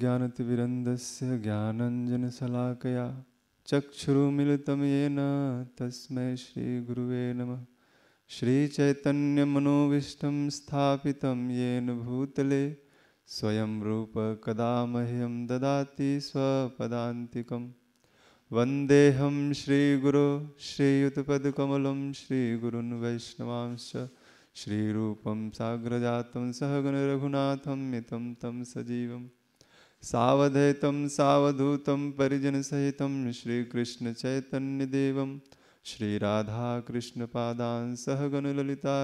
ज्ञानतिविरन्दस्य ज्ञानञ्जनशलाकया चक्षुरुमिलितं येन तस्मै श्रीगुरुवे नमः श्रीचैतन्यमनोविष्टं स्थापितं येन भूतले स्वयं रूप कदा मह्यं ददाति स्वदाक वन्देऽहं श्रीगुरो श्रीयुतपदकमलं श्रीगुरुन् वैष्णवांश्च श्रीरूपं साग्रजातं सहगणरघुनाथं मितं तं सजीवम् सावधेयतं सावधूतं परिजनसहितं ललिता श्री सहगणललिता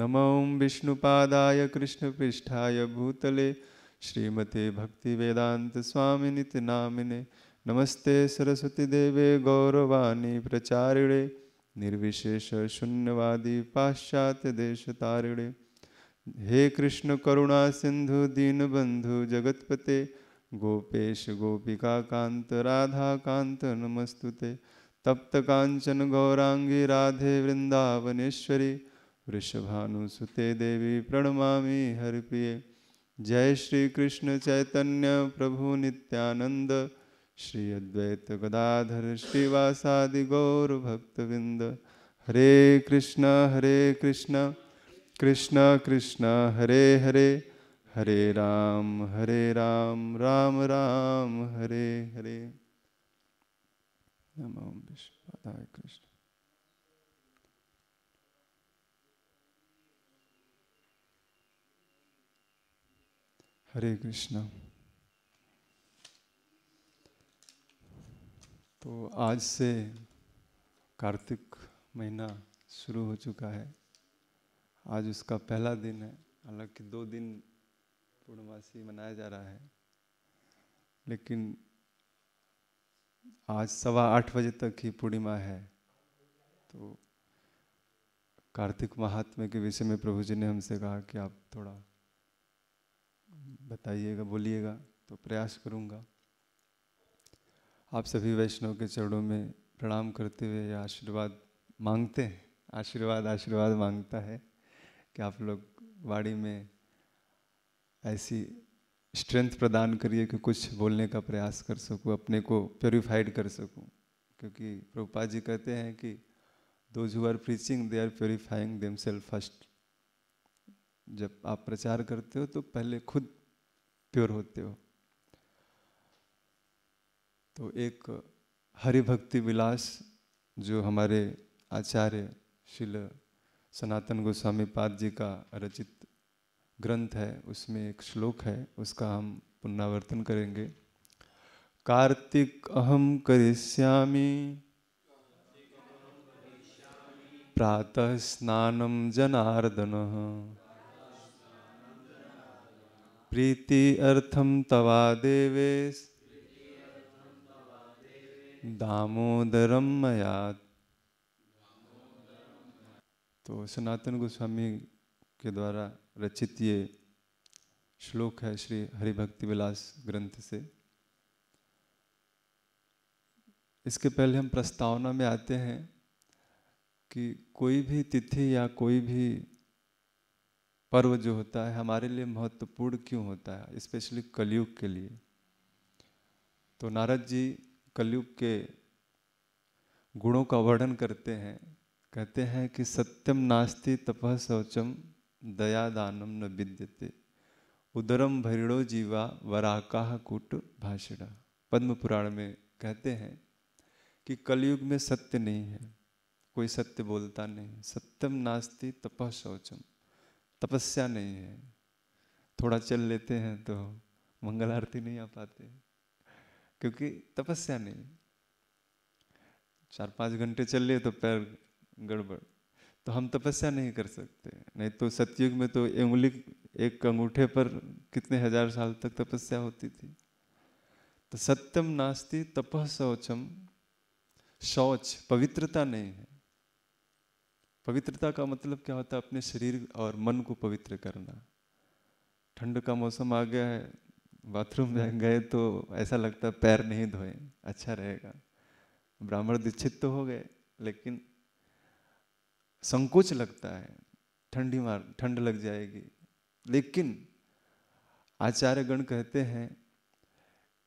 नम ओं विष्णुपादाय कृष्णपृष्ठा भूतले श्रीमते नामिने नमस्ते देवे गौरवाणी प्रचारिणे देश पाश्चात्यदेशतारिणे हे कृष्ण करुणा सिंधु दीनबंधु जगतपते गोपेश गोपिका कांत राधा कांत नमस्तुते तप्त कांचन गौरांगी राधे वृंदावनेश्वरी वृषभानुसुते देवी प्रणमा हरिप्रिय जय श्री कृष्ण चैतन्य प्रभु नित्यानंद श्री अद्वैत गदाधर श्रीवासादि गौर भक्तविंद हरे कृष्ण हरे कृष्ण कृष्ण कृष्ण हरे हरे हरे राम हरे राम राम राम हरे हरे नमो विष्णुपादाय कृष्ण हरे कृष्णा तो आज से कार्तिक महीना शुरू हो चुका है आज उसका पहला दिन है हालांकि दो दिन पूर्णमासी मनाया जा रहा है लेकिन आज सवा आठ बजे तक ही पूर्णिमा है तो कार्तिक महात्म्य के विषय में प्रभु जी ने हमसे कहा कि आप थोड़ा बताइएगा बोलिएगा तो प्रयास करूँगा आप सभी वैष्णव के चरणों में प्रणाम करते हुए आशीर्वाद मांगते हैं आशीर्वाद आशीर्वाद मांगता है कि आप लोग वाणी में ऐसी स्ट्रेंथ प्रदान करिए कि कुछ बोलने का प्रयास कर सकूं अपने को प्योरीफाइड कर सकूं क्योंकि प्रभुपा जी कहते हैं कि those who are preaching they are purifying themselves first जब आप प्रचार करते हो तो पहले खुद प्योर होते हो तो एक हरि भक्ति विलास जो हमारे आचार्य शिल सनातन गोस्वामी पाद जी का रचित ग्रंथ है उसमें एक श्लोक है उसका हम पुनरावर्तन करेंगे कार्तिक अहम करिष्यामी प्रातः स्नान जनार्दन प्रीति अर्थम तवा देवेश दामोदरम मयात तो सनातन गोस्वामी के द्वारा रचित ये श्लोक है श्री भक्ति विलास ग्रंथ से इसके पहले हम प्रस्तावना में आते हैं कि कोई भी तिथि या कोई भी पर्व जो होता है हमारे लिए महत्वपूर्ण क्यों होता है स्पेशली कलयुग के लिए तो नारद जी कलयुग के गुणों का वर्णन करते हैं कहते हैं कि सत्यम नास्ति तपह शौचम दया दानम न विद्यते उदरम भरिणो जीवा वराका कूट भाषण पद्म पुराण में कहते हैं कि कलयुग में सत्य नहीं है कोई सत्य बोलता नहीं सत्यम नास्ति तपह शौचम तपस्या नहीं है थोड़ा चल लेते हैं तो मंगल आरती नहीं आ पाते क्योंकि तपस्या नहीं चार पाँच घंटे चल लिए तो पैर गड़बड़ तो हम तपस्या नहीं कर सकते नहीं तो सतयुग में तो उंगली एक अंगूठे पर कितने हजार साल तक तपस्या होती थी तो सत्यम नास्ति तप शौचम शौच पवित्रता नहीं है पवित्रता का मतलब क्या होता है अपने शरीर और मन को पवित्र करना ठंड का मौसम आ गया है बाथरूम में गए तो ऐसा लगता है पैर नहीं धोए अच्छा रहेगा ब्राह्मण दीक्षित तो हो गए लेकिन संकोच लगता है ठंडी मार ठंड लग जाएगी लेकिन आचार्यगण कहते हैं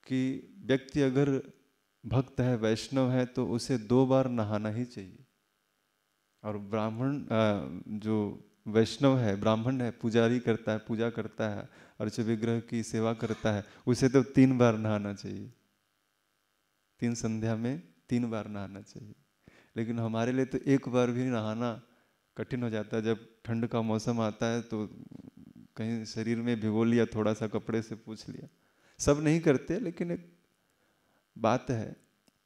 कि व्यक्ति अगर भक्त है वैष्णव है तो उसे दो बार नहाना ही चाहिए और ब्राह्मण जो वैष्णव है ब्राह्मण है पुजारी करता है पूजा करता है अर्च विग्रह की सेवा करता है उसे तो तीन बार नहाना चाहिए तीन संध्या में तीन बार नहाना चाहिए लेकिन हमारे लिए तो एक बार भी नहाना कठिन हो जाता है जब ठंड का मौसम आता है तो कहीं शरीर में भिगो लिया थोड़ा सा कपड़े से पूछ लिया सब नहीं करते लेकिन एक बात है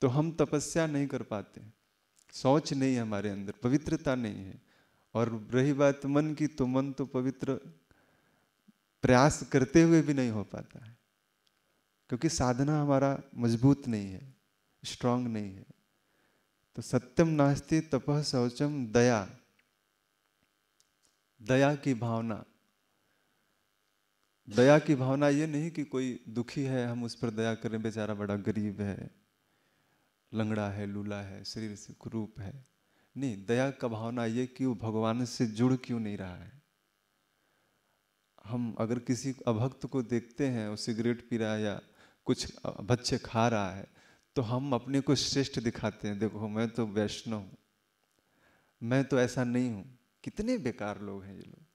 तो हम तपस्या नहीं कर पाते सोच नहीं है हमारे अंदर पवित्रता नहीं है और रही बात मन की तो मन तो पवित्र प्रयास करते हुए भी नहीं हो पाता है क्योंकि साधना हमारा मजबूत नहीं है स्ट्रांग नहीं है तो सत्यम नास्ति तपह शौचम दया दया की भावना दया की भावना ये नहीं कि कोई दुखी है हम उस पर दया करें बेचारा बड़ा गरीब है लंगड़ा है लूला है शरीर से कुरूप है नहीं दया का भावना ये कि वो भगवान से जुड़ क्यों नहीं रहा है हम अगर किसी अभक्त को देखते हैं वो सिगरेट पी रहा है या कुछ भच्छे खा रहा है तो हम अपने को श्रेष्ठ दिखाते हैं देखो मैं तो वैष्णव हूँ मैं तो ऐसा नहीं हूँ कितने बेकार लोग हैं ये लोग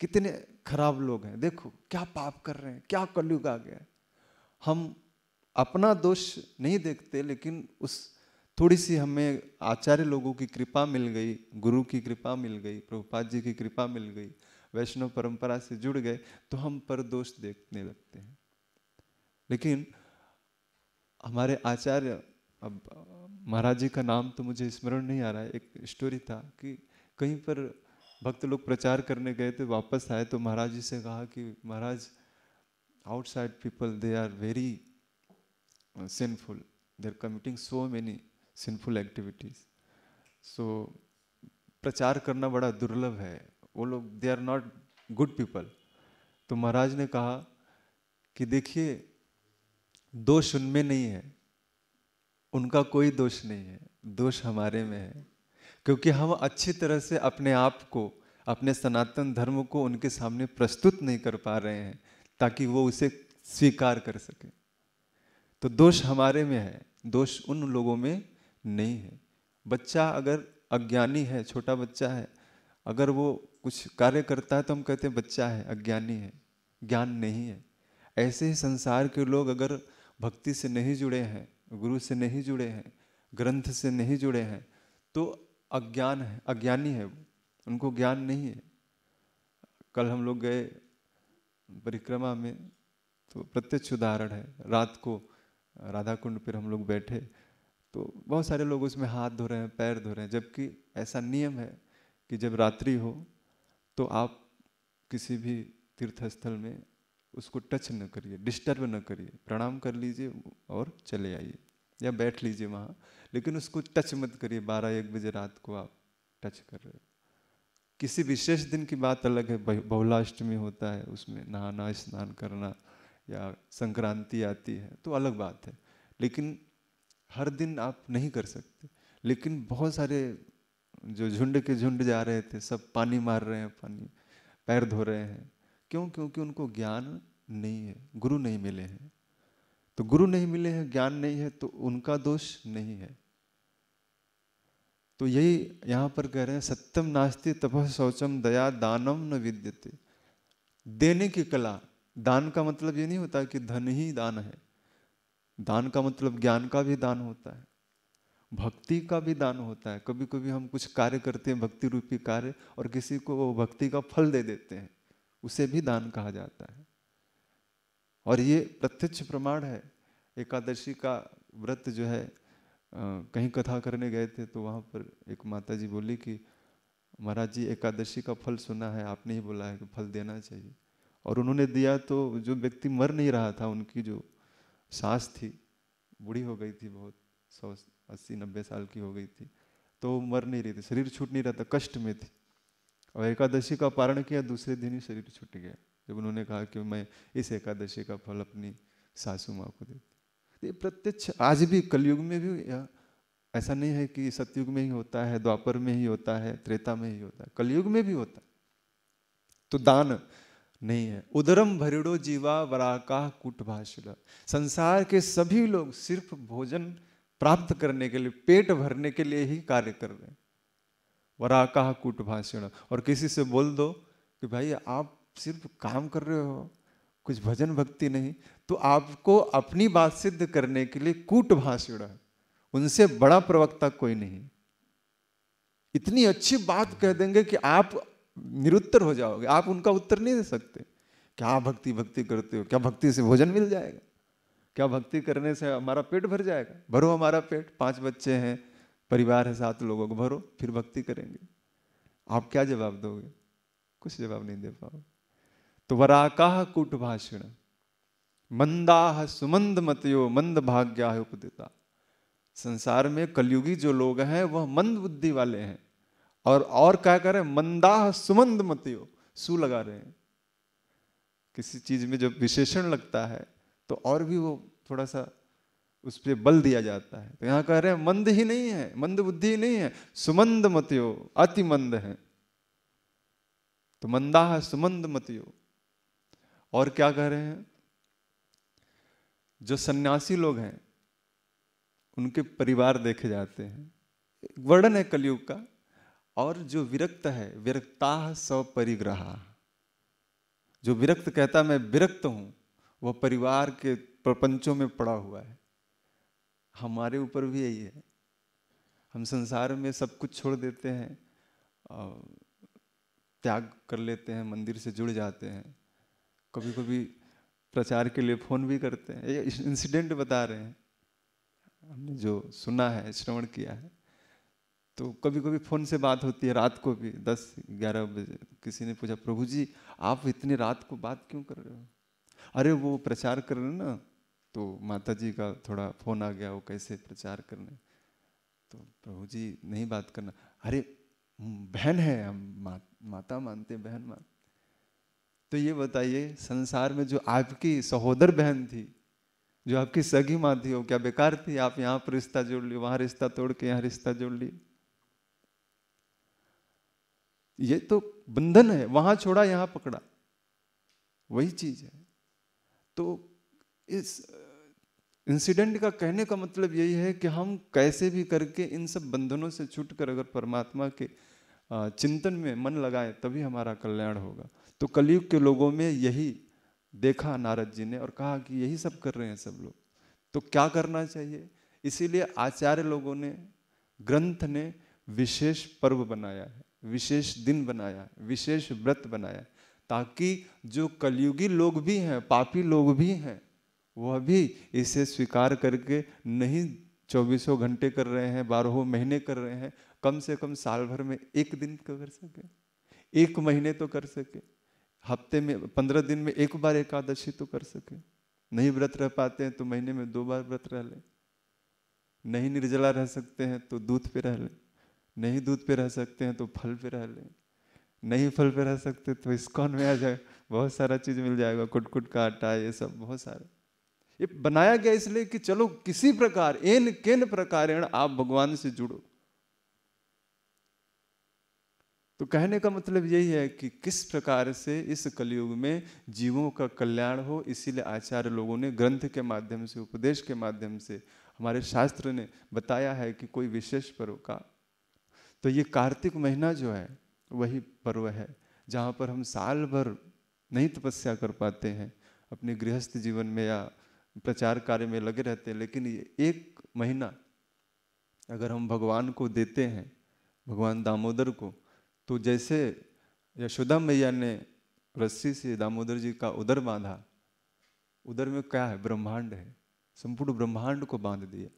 कितने खराब लोग हैं देखो क्या पाप कर रहे हैं क्या कलयुग आ गया हम अपना दोष नहीं देखते लेकिन उस थोड़ी सी हमें आचार्य लोगों की कृपा मिल गई गुरु की कृपा मिल गई प्रभुपाद जी की कृपा मिल गई वैष्णव परंपरा से जुड़ गए तो हम पर दोष देखने लगते हैं लेकिन हमारे आचार्य अब महाराज जी का नाम तो मुझे स्मरण नहीं आ रहा है एक स्टोरी था कि कहीं पर भक्त लोग प्रचार करने गए थे वापस आए तो महाराज जी से कहा कि महाराज outside people they are very sinful they are committing so many sinful activities so प्रचार करना बड़ा दुर्लभ है वो लोग they are not good people तो महाराज ने कहा कि देखिए दोष उनमें नहीं है उनका कोई दोष नहीं है दोष हमारे में है क्योंकि हम अच्छी तरह से अपने आप को अपने सनातन धर्म को उनके सामने प्रस्तुत नहीं कर पा रहे हैं ताकि वो उसे स्वीकार कर सके तो दोष हमारे में है दोष उन लोगों में नहीं है बच्चा अगर अज्ञानी है छोटा बच्चा है अगर वो कुछ कार्य करता है तो हम कहते हैं बच्चा है अज्ञानी है ज्ञान नहीं है ऐसे ही संसार के लोग अगर भक्ति से नहीं जुड़े हैं गुरु से नहीं जुड़े हैं ग्रंथ से नहीं जुड़े हैं तो अज्ञान है अज्ञानी है उनको ज्ञान नहीं है कल हम लोग गए परिक्रमा में तो प्रत्यक्ष उदाहरण है रात को राधा कुंड पर हम लोग बैठे तो बहुत सारे लोग उसमें हाथ धो रहे हैं पैर धो रहे हैं जबकि ऐसा नियम है कि जब रात्रि हो तो आप किसी भी तीर्थस्थल में उसको टच न करिए डिस्टर्ब न करिए प्रणाम कर लीजिए और चले आइए या बैठ लीजिए वहाँ लेकिन उसको टच मत करिए बारह एक बजे रात को आप टच कर रहे हो किसी विशेष दिन की बात अलग है बहुलाष्टमी होता है उसमें नहाना स्नान करना या संक्रांति आती है तो अलग बात है लेकिन हर दिन आप नहीं कर सकते लेकिन बहुत सारे जो झुंड के झुंड जा रहे थे सब पानी मार रहे हैं पानी पैर धो रहे हैं क्यों क्योंकि उनको ज्ञान नहीं है गुरु नहीं मिले हैं तो गुरु नहीं मिले हैं ज्ञान नहीं है तो उनका दोष नहीं है तो यही यहाँ पर कह रहे हैं सत्यम नास्ति तप शौचम दया दानम न विद्यते देने की कला दान का मतलब ये नहीं होता कि धन ही दान है दान का मतलब ज्ञान का भी दान होता है भक्ति का भी दान होता है कभी कभी हम कुछ कार्य करते हैं भक्ति रूपी कार्य और किसी को वो भक्ति का फल दे देते हैं उसे भी दान कहा जाता है और ये प्रत्यक्ष प्रमाण है एकादशी का व्रत जो है कहीं कथा करने गए थे तो वहाँ पर एक माता जी बोली कि महाराज जी एकादशी का फल सुना है आपने ही बोला है कि फल देना चाहिए और उन्होंने दिया तो जो व्यक्ति मर नहीं रहा था उनकी जो सास थी बूढ़ी हो गई थी बहुत सौ अस्सी नब्बे साल की हो गई थी तो मर नहीं रही थी शरीर छूट नहीं रहा था कष्ट में थी और एकादशी का पारण किया दूसरे दिन ही शरीर छूट गया जब उन्होंने कहा कि मैं इस एकादशी का फल अपनी सासू माँ को देती ये प्रत्यक्ष आज भी कलयुग में भी ऐसा नहीं है कि सतयुग में ही होता है द्वापर में ही होता है त्रेता में ही होता है कलयुग में भी होता है तो दान नहीं है उदरम भरिड़ो जीवा वराका भाषा संसार के सभी लोग सिर्फ भोजन प्राप्त करने के लिए पेट भरने के लिए ही कार्य कर रहे हैं वराकाह कूटभाषण और किसी से बोल दो कि भाई आप सिर्फ काम कर रहे हो कुछ भजन भक्ति नहीं तो आपको अपनी बात सिद्ध करने के लिए है उनसे बड़ा प्रवक्ता कोई नहीं इतनी अच्छी बात कह देंगे कि आप निरुत्तर हो जाओगे आप उनका उत्तर नहीं दे सकते क्या भक्ति भक्ति करते हो क्या भक्ति से भोजन मिल जाएगा क्या भक्ति करने से हमारा पेट भर जाएगा भरो हमारा पेट पांच बच्चे हैं परिवार है सात लोगों को भरो फिर भक्ति करेंगे आप क्या जवाब दोगे कुछ जवाब नहीं दे पाओ तो वराकाह भाषण मंदाह सुमंद मतयो मंद भाग्या उपदेता संसार में कलयुगी जो लोग हैं वह मंद बुद्धि वाले हैं और और क्या करें मंदाह सुमंद मतयो सु लगा रहे हैं किसी चीज में जब विशेषण लगता है तो और भी वो थोड़ा सा उस पर बल दिया जाता है तो यहाँ कह रहे हैं मंद ही नहीं है मंद बुद्धि ही नहीं है सुमंद मतयो अति मंद है तो मंदा है सुमंद मतयो और क्या कह रहे हैं जो सन्यासी लोग हैं उनके परिवार देखे जाते हैं वर्णन है कलयुग का और जो विरक्त है विरक्ता परिग्रह जो विरक्त कहता मैं विरक्त हूं वह परिवार के प्रपंचों में पड़ा हुआ है हमारे ऊपर भी यही है हम संसार में सब कुछ छोड़ देते हैं त्याग कर लेते हैं मंदिर से जुड़ जाते हैं कभी कभी प्रचार के लिए फ़ोन भी करते हैं ये इंसिडेंट बता रहे हैं हमने जो सुना है श्रवण किया है तो कभी कभी फ़ोन से बात होती है रात को भी दस ग्यारह बजे किसी ने पूछा प्रभु जी आप इतनी रात को बात क्यों कर रहे हो अरे वो प्रचार कर रहे हैं ना तो माता जी का थोड़ा फोन आ गया वो कैसे प्रचार करने तो प्रभु जी नहीं बात करना अरे बहन है हम मा, माता मानते बहन मान तो ये बताइए संसार में जो आपकी सहोदर बहन थी जो आपकी सगी माँ थी वो क्या बेकार थी आप यहाँ पर रिश्ता जोड़ लिए वहां रिश्ता तोड़ के यहाँ रिश्ता जोड़ लिए ये तो बंधन है वहां छोड़ा यहाँ पकड़ा वही चीज है तो इस इंसिडेंट का कहने का मतलब यही है कि हम कैसे भी करके इन सब बंधनों से छूटकर अगर परमात्मा के चिंतन में मन लगाएं तभी हमारा कल्याण होगा तो कलयुग के लोगों में यही देखा नारद जी ने और कहा कि यही सब कर रहे हैं सब लोग तो क्या करना चाहिए इसीलिए आचार्य लोगों ने ग्रंथ ने विशेष पर्व बनाया है विशेष दिन बनाया है विशेष व्रत बनाया है ताकि जो कलयुगी लोग भी हैं पापी लोग भी हैं वह भी इसे स्वीकार करके नहीं चौबीसों घंटे कर रहे हैं बारहों महीने कर रहे हैं कम से कम साल भर में एक दिन तो कर सके एक महीने तो कर सके हफ्ते में पंद्रह दिन में एक बार एकादशी तो कर सके नहीं व्रत रह पाते हैं तो महीने में दो बार व्रत रह लें नहीं निर्जला रह सकते हैं तो दूध पे रह लें नहीं दूध पे रह सकते हैं तो फल पे रह लें नहीं फल पे रह सकते तो इस्कॉन में आ जाए बहुत सारा चीज़ मिल जाएगा कुटकुट का आटा ये सब बहुत सारा ये बनाया गया इसलिए कि चलो किसी प्रकार एन केन प्रकार आप भगवान से जुड़ो तो कहने का मतलब यही है कि किस प्रकार से इस कलयुग में जीवों का कल्याण हो इसीलिए आचार्य लोगों ने ग्रंथ के माध्यम से उपदेश के माध्यम से हमारे शास्त्र ने बताया है कि कोई विशेष पर्व का तो ये कार्तिक महीना जो है वही पर्व है जहाँ पर हम साल भर नहीं तपस्या कर पाते हैं अपने गृहस्थ जीवन में या प्रचार कार्य में लगे रहते हैं लेकिन ये एक महीना अगर हम भगवान को देते हैं भगवान दामोदर को तो जैसे यशोदा मैया ने रस्सी से दामोदर जी का उदर बांधा उदर में क्या है ब्रह्मांड है संपूर्ण ब्रह्मांड को बांध दिया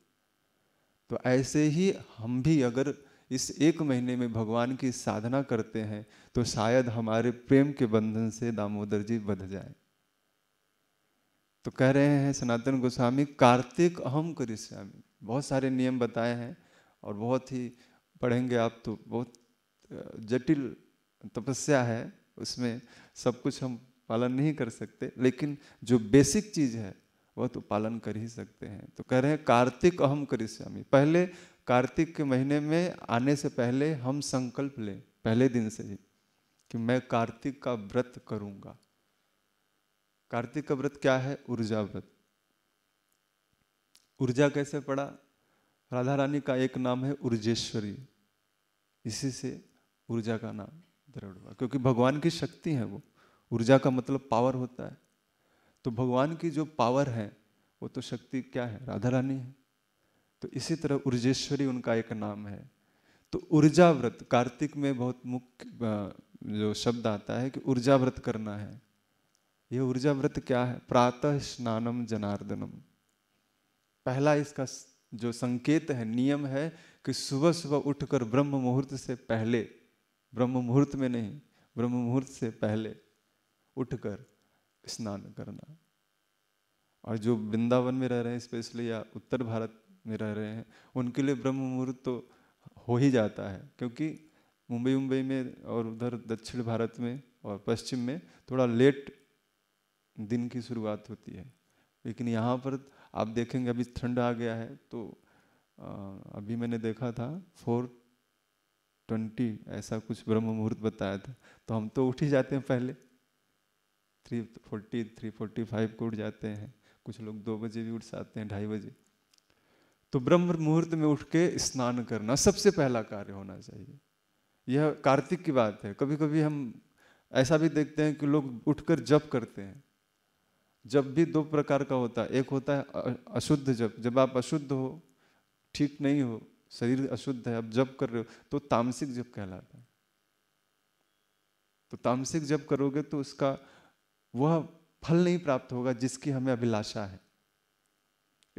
तो ऐसे ही हम भी अगर इस एक महीने में भगवान की साधना करते हैं तो शायद हमारे प्रेम के बंधन से दामोदर जी बध जाए तो कह रहे हैं सनातन गोस्वामी कार्तिक अहम करिष्यामी बहुत सारे नियम बताए हैं और बहुत ही पढ़ेंगे आप तो बहुत जटिल तपस्या है उसमें सब कुछ हम पालन नहीं कर सकते लेकिन जो बेसिक चीज़ है वह तो पालन कर ही सकते हैं तो कह रहे हैं कार्तिक अहम करिष्यामी पहले कार्तिक के महीने में आने से पहले हम संकल्प लें पहले दिन से ही कि मैं कार्तिक का व्रत करूँगा कार्तिक का व्रत क्या है ऊर्जा व्रत ऊर्जा कैसे पड़ा राधा रानी का एक नाम है ऊर्जेश्वरी इसी से ऊर्जा का नाम दृढ़ हुआ क्योंकि भगवान की शक्ति है वो ऊर्जा का मतलब पावर होता है तो भगवान की जो पावर है वो तो शक्ति क्या है राधा रानी है तो इसी तरह ऊर्जेश्वरी उनका एक नाम है तो ऊर्जा व्रत कार्तिक में बहुत मुख्य जो शब्द आता है कि ऊर्जा व्रत करना है ये ऊर्जा व्रत क्या है प्रातः स्नानम जनार्दनम पहला इसका जो संकेत है नियम है कि सुबह सुबह उठकर ब्रह्म मुहूर्त से पहले ब्रह्म मुहूर्त में नहीं ब्रह्म मुहूर्त से पहले उठकर स्नान करना और जो वृंदावन में रह रहे हैं स्पेशली या उत्तर भारत में रह रहे हैं उनके लिए ब्रह्म मुहूर्त तो हो ही जाता है क्योंकि मुंबई मुंबई में और उधर दक्षिण भारत में और पश्चिम में थोड़ा लेट दिन की शुरुआत होती है लेकिन यहाँ पर आप देखेंगे अभी ठंड आ गया है तो आ, अभी मैंने देखा था फोर ट्वेंटी ऐसा कुछ ब्रह्म मुहूर्त बताया था तो हम तो उठ ही जाते हैं पहले three forty three forty five को उठ जाते हैं कुछ लोग दो बजे भी उठ जाते हैं ढाई बजे तो ब्रह्म मुहूर्त में उठ के स्नान करना सबसे पहला कार्य होना चाहिए यह कार्तिक की बात है कभी कभी हम ऐसा भी देखते हैं कि लोग उठकर जप करते हैं जब भी दो प्रकार का होता है एक होता है अशुद्ध जब जब आप अशुद्ध हो ठीक नहीं हो शरीर अशुद्ध है आप जब कर रहे हो तो तामसिक जब कहलाता है तो तामसिक जब करोगे तो उसका वह फल नहीं प्राप्त होगा जिसकी हमें अभिलाषा है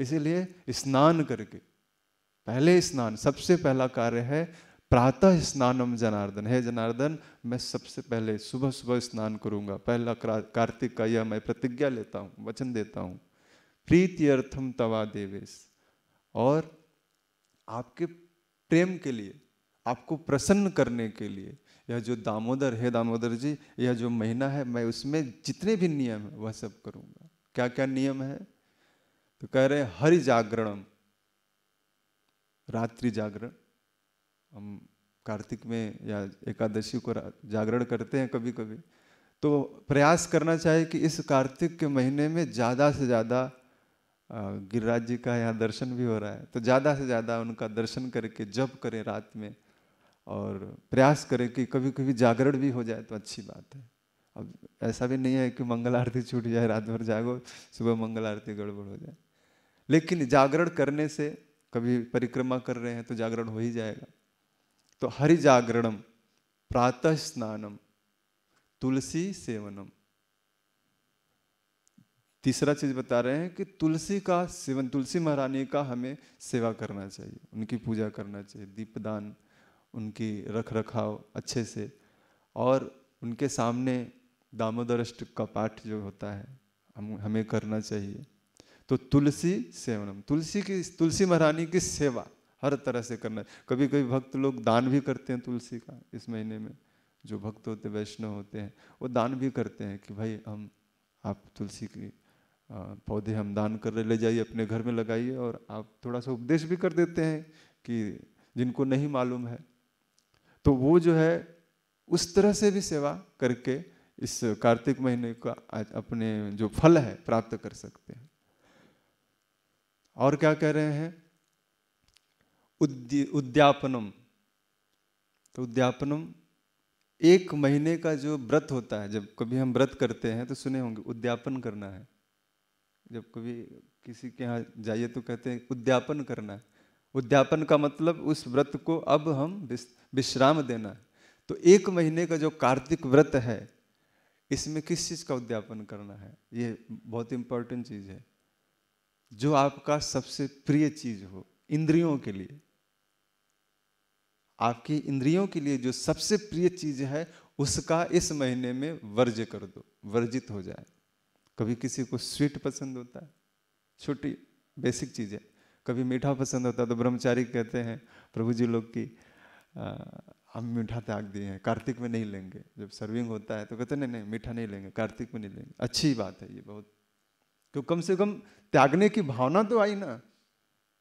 इसीलिए स्नान करके पहले स्नान सबसे पहला कार्य है प्रातः स्नानम जनार्दन है जनार्दन मैं सबसे पहले सुबह सुबह स्नान करूंगा पहला कार्तिक का यह मैं प्रतिज्ञा लेता हूँ वचन देता हूँ प्रीति अर्थम तवा देवेश और आपके प्रेम के लिए आपको प्रसन्न करने के लिए यह जो दामोदर है दामोदर जी यह जो महीना है मैं उसमें जितने भी नियम है वह सब करूंगा क्या क्या नियम है तो कह रहे हरि जागरणम रात्रि जागरण हम कार्तिक में या एकादशी को जागरण करते हैं कभी कभी तो प्रयास करना चाहिए कि इस कार्तिक के महीने में ज़्यादा से ज़्यादा गिरिराज जी का यहाँ दर्शन भी हो रहा है तो ज़्यादा से ज़्यादा उनका दर्शन करके जप करें रात में और प्रयास करें कि कभी कभी जागरण भी हो जाए तो अच्छी बात है अब ऐसा भी नहीं है कि मंगल आरती छूट जाए रात भर जागो सुबह मंगल आरती गड़बड़ हो जाए लेकिन जागरण करने से कभी परिक्रमा कर रहे हैं तो जागरण हो ही जाएगा तो हरि जागरणम प्रातः स्नानम तुलसी सेवनम तीसरा चीज बता रहे हैं कि तुलसी का सेवन तुलसी महारानी का हमें सेवा करना चाहिए उनकी पूजा करना चाहिए दीपदान उनकी रख रखाव अच्छे से और उनके सामने दामोदर का पाठ जो होता है हम हमें करना चाहिए तो तुलसी सेवनम तुलसी की तुलसी महारानी की सेवा हर तरह से करना कभी कभी भक्त लोग दान भी करते हैं तुलसी का इस महीने में जो भक्त होते वैष्णव होते हैं वो दान भी करते हैं कि भाई हम आप तुलसी की पौधे हम दान कर ले जाइए अपने घर में लगाइए और आप थोड़ा सा उपदेश भी कर देते हैं कि जिनको नहीं मालूम है तो वो जो है उस तरह से भी सेवा करके इस कार्तिक महीने का अपने जो फल है प्राप्त कर सकते हैं और क्या कह रहे हैं उद्य उद्यापनम तो उद्यापनम एक महीने का जो व्रत होता है जब कभी हम व्रत करते हैं तो सुने होंगे उद्यापन करना है जब कभी किसी के यहाँ जाइए तो कहते हैं उद्यापन करना है उद्यापन का मतलब उस व्रत को अब हम विश्राम देना है तो एक महीने का जो कार्तिक व्रत है इसमें किस चीज़ का उद्यापन करना है ये बहुत इंपॉर्टेंट चीज़ है जो आपका सबसे प्रिय चीज़ हो इंद्रियों के लिए आपकी इंद्रियों के लिए जो सबसे प्रिय चीज है उसका इस महीने में वर्ज कर दो वर्जित हो जाए कभी किसी को स्वीट पसंद होता है छोटी बेसिक चीज़ है कभी मीठा पसंद होता है तो ब्रह्मचारी कहते हैं प्रभु जी लोग की हम मीठा त्याग दिए हैं कार्तिक में नहीं लेंगे जब सर्विंग होता है तो कहते नहीं नहीं मीठा नहीं लेंगे कार्तिक में नहीं लेंगे अच्छी बात है ये बहुत क्यों कम से कम त्यागने की भावना तो आई ना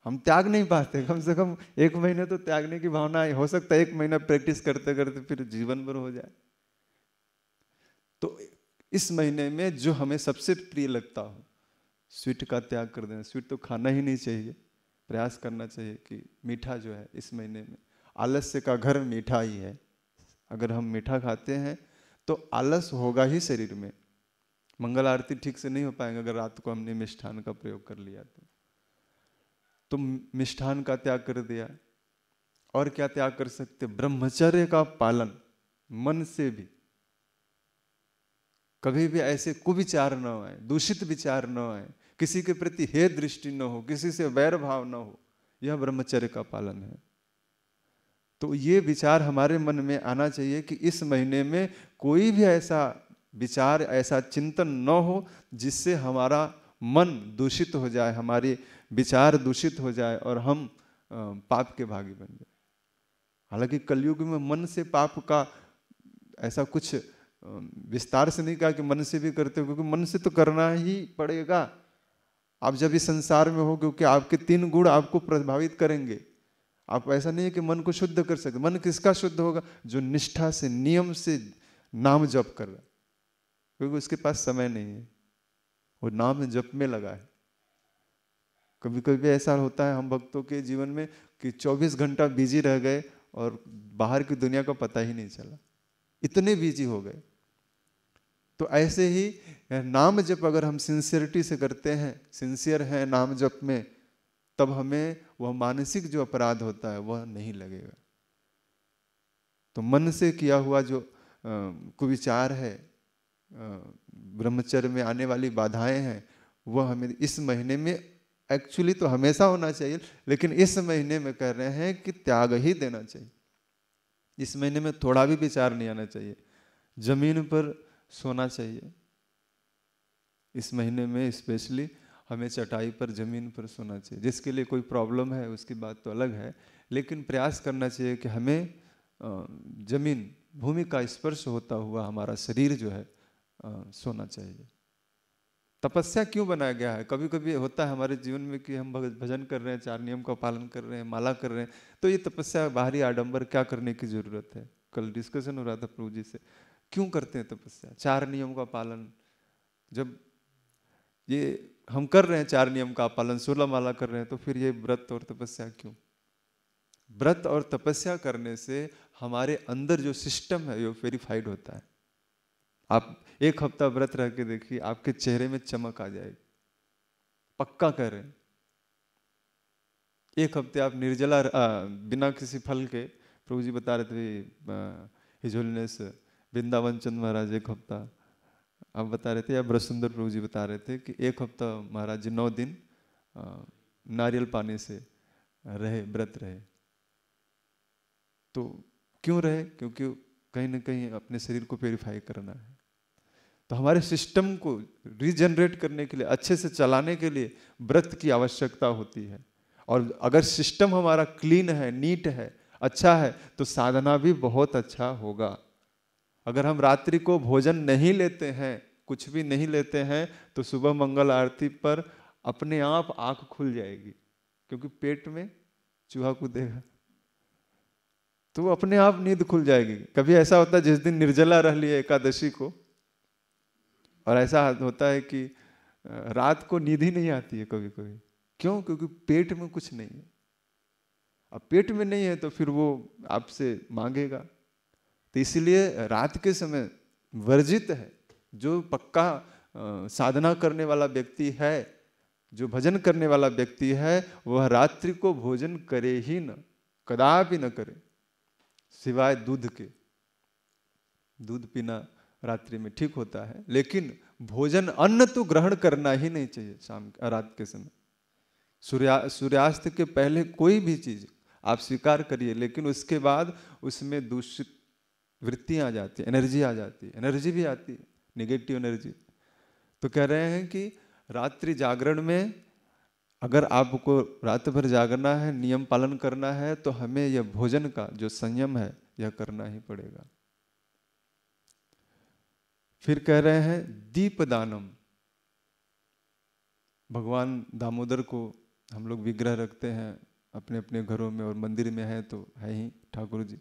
हम त्याग नहीं पाते कम से कम एक महीने तो त्यागने की भावना हो सकता है एक महीना प्रैक्टिस करते करते फिर जीवन भर हो जाए तो इस महीने में जो हमें सबसे प्रिय लगता हो स्वीट का त्याग कर देना स्वीट तो खाना ही नहीं चाहिए प्रयास करना चाहिए कि मीठा जो है इस महीने में आलस्य का घर मीठा ही है अगर हम मीठा खाते हैं तो आलस होगा ही शरीर में मंगल आरती ठीक से नहीं हो पाएंगे अगर रात को हमने मिष्ठान का प्रयोग कर लिया तो तो मिष्ठान का त्याग कर दिया और क्या त्याग कर सकते ब्रह्मचर्य का पालन मन से भी कभी भी ऐसे कुविचार न आए दूषित विचार न आए किसी के प्रति हे दृष्टि न हो किसी से वैर भाव न हो यह ब्रह्मचर्य का पालन है तो ये विचार हमारे मन में आना चाहिए कि इस महीने में कोई भी ऐसा विचार ऐसा चिंतन न हो जिससे हमारा मन दूषित हो जाए हमारे विचार दूषित हो जाए और हम पाप के भागी बन जाए हालांकि कलयुग में मन से पाप का ऐसा कुछ विस्तार से नहीं कहा कि मन से भी करते हो क्योंकि मन से तो करना ही पड़ेगा आप जब इस संसार में हो क्योंकि आपके तीन गुण आपको प्रभावित करेंगे आप ऐसा नहीं है कि मन को शुद्ध कर सकते मन किसका शुद्ध होगा जो निष्ठा से नियम से नाम जप कर रहा क्योंकि उसके पास समय नहीं है वो नाम जप में लगा है कभी कभी ऐसा होता है हम भक्तों के जीवन में कि 24 घंटा बिजी रह गए और बाहर की दुनिया का पता ही नहीं चला इतने बिजी हो गए तो ऐसे ही नाम जप अगर हम सिंसियरिटी से करते हैं सिंसियर हैं नाम जप में तब हमें वह मानसिक जो अपराध होता है वह नहीं लगेगा तो मन से किया हुआ जो कुविचार है ब्रह्मचर्य में आने वाली बाधाएं हैं वह हमें इस महीने में एक्चुअली तो हमेशा होना चाहिए लेकिन इस महीने में कह रहे हैं कि त्याग ही देना चाहिए इस महीने में थोड़ा भी विचार नहीं आना चाहिए जमीन पर सोना चाहिए इस महीने में स्पेशली हमें चटाई पर ज़मीन पर सोना चाहिए जिसके लिए कोई प्रॉब्लम है उसकी बात तो अलग है लेकिन प्रयास करना चाहिए कि हमें ज़मीन भूमि का स्पर्श होता हुआ हमारा शरीर जो है सोना चाहिए तपस्या क्यों बनाया गया है कभी कभी होता है हमारे जीवन में कि हम भजन कर रहे हैं चार नियम का पालन कर रहे हैं माला कर रहे हैं तो ये तपस्या बाहरी आडंबर क्या करने की जरूरत है कल डिस्कशन हो रहा था प्रभु जी से क्यों करते हैं तपस्या चार नियम का पालन जब ये हम कर रहे हैं चार नियम का पालन सोलह माला कर रहे हैं तो फिर ये व्रत और तपस्या क्यों व्रत और तपस्या करने से हमारे अंदर जो सिस्टम है वो वेरीफाइड होता है आप एक हफ्ता व्रत रह के देखिए आपके चेहरे में चमक आ जाएगी पक्का कह रहे हैं एक हफ्ते आप निर्जला आ, बिना किसी फल के प्रभु जी बता रहे थे हिजोलनेस वृंदावन चंद महाराज एक हफ्ता आप बता रहे थे या ब्रसुंदर प्रभु जी बता रहे थे कि एक हफ्ता महाराज जी नौ दिन नारियल पानी से रहे व्रत रहे तो क्यों रहे क्योंकि कहीं ना कहीं अपने शरीर को प्योरीफाई करना है तो हमारे सिस्टम को रीजनरेट करने के लिए अच्छे से चलाने के लिए व्रत की आवश्यकता होती है और अगर सिस्टम हमारा क्लीन है नीट है अच्छा है तो साधना भी बहुत अच्छा होगा अगर हम रात्रि को भोजन नहीं लेते हैं कुछ भी नहीं लेते हैं तो सुबह मंगल आरती पर अपने आप आंख खुल जाएगी क्योंकि पेट में चूहा कूदेगा तो अपने आप नींद खुल जाएगी कभी ऐसा होता है जिस दिन निर्जला रह लिए एकादशी को और ऐसा होता है कि रात को नींद ही नहीं आती है कभी कभी क्यों क्योंकि पेट में कुछ नहीं है अब पेट में नहीं है तो फिर वो आपसे मांगेगा तो इसलिए रात के समय वर्जित है जो पक्का साधना करने वाला व्यक्ति है जो भजन करने वाला व्यक्ति है वह रात्रि को भोजन करे ही न कदापि न करे सिवाय दूध के दूध पीना रात्रि में ठीक होता है लेकिन भोजन अन्न तो ग्रहण करना ही नहीं चाहिए शाम रात के समय सूर्या सूर्यास्त के पहले कोई भी चीज़ आप स्वीकार करिए लेकिन उसके बाद उसमें दूषित वृत्तियाँ आ जाती है एनर्जी आ जाती है एनर्जी भी आती है निगेटिव एनर्जी तो कह रहे हैं कि रात्रि जागरण में अगर आपको रात भर जागना है नियम पालन करना है तो हमें यह भोजन का जो संयम है यह करना ही पड़ेगा फिर कह रहे हैं दीप दानम भगवान दामोदर को हम लोग विग्रह रखते हैं अपने अपने घरों में और मंदिर में है तो है ही ठाकुर जी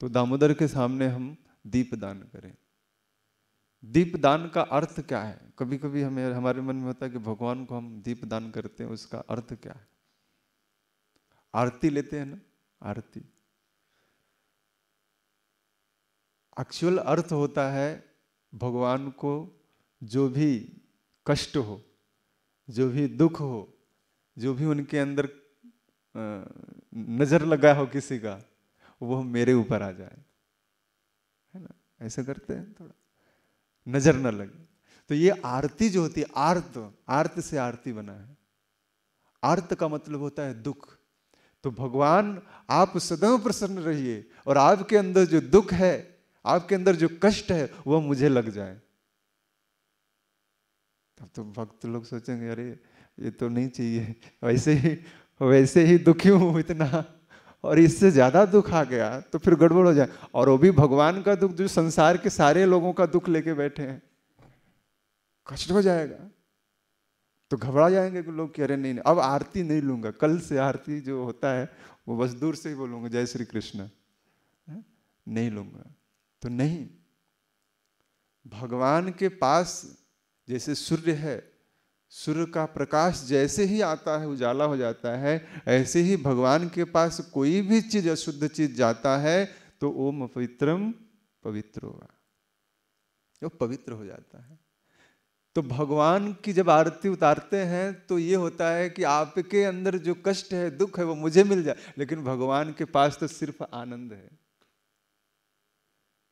तो दामोदर के सामने हम दीप दान करें दीप दान का अर्थ क्या है कभी कभी हमें हमारे मन में होता है कि भगवान को हम दीप दान करते हैं उसका अर्थ क्या है आरती लेते हैं ना आरती एक्चुअल अर्थ होता है भगवान को जो भी कष्ट हो जो भी दुख हो जो भी उनके अंदर नज़र लगा हो किसी का वो मेरे ऊपर आ जाए है ना ऐसा करते हैं थोड़ा नज़र न लगे तो ये आरती जो होती है आर्त आर्त से आरती बना है आर्त का मतलब होता है दुख तो भगवान आप सदैव प्रसन्न रहिए और आपके अंदर जो दुख है आपके अंदर जो कष्ट है वह मुझे लग जाए तब तो भक्त लोग सोचेंगे अरे ये तो नहीं चाहिए वैसे ही वैसे ही दुखी हूं इतना और इससे ज़्यादा दुख आ गया तो फिर गड़बड़ हो जाए और वो भी भगवान का दुख जो संसार के सारे लोगों का दुख लेके बैठे हैं कष्ट हो जाएगा तो घबरा जाएंगे कि लोग कह रहे नहीं, नहीं अब आरती नहीं लूंगा कल से आरती जो होता है वो बस दूर से ही बोलूंगा जय श्री कृष्ण हाँ? नहीं लूंगा तो नहीं भगवान के पास जैसे सूर्य है सूर्य का प्रकाश जैसे ही आता है उजाला हो जाता है ऐसे ही भगवान के पास कोई भी चीज अशुद्ध चीज जाता है तो ओम पवित्रम पवित्र होगा वो पवित्र हो जाता है तो भगवान की जब आरती उतारते हैं तो ये होता है कि आपके अंदर जो कष्ट है दुख है वो मुझे मिल जाए लेकिन भगवान के पास तो सिर्फ आनंद है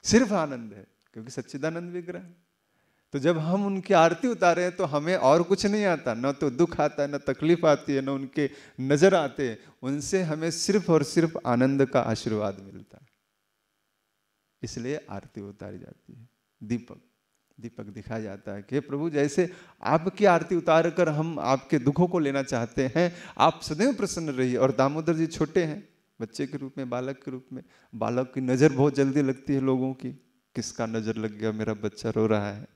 सिर्फ आनंद है क्योंकि सच्चिदानंद विग्रह है तो जब हम उनकी आरती उतारे हैं तो हमें और कुछ नहीं आता न तो दुख आता है न तकलीफ आती है न उनके नजर आते हैं उनसे हमें सिर्फ और सिर्फ आनंद का आशीर्वाद मिलता है इसलिए आरती उतारी जाती है दीपक दीपक दिखाया जाता है कि प्रभु जैसे आपकी आरती उतार कर हम आपके दुखों को लेना चाहते हैं आप सदैव प्रसन्न रहिए और दामोदर जी छोटे हैं बच्चे के रूप में बालक के रूप में बालक की नज़र बहुत जल्दी लगती है लोगों की किसका नज़र लग गया मेरा बच्चा रो रहा है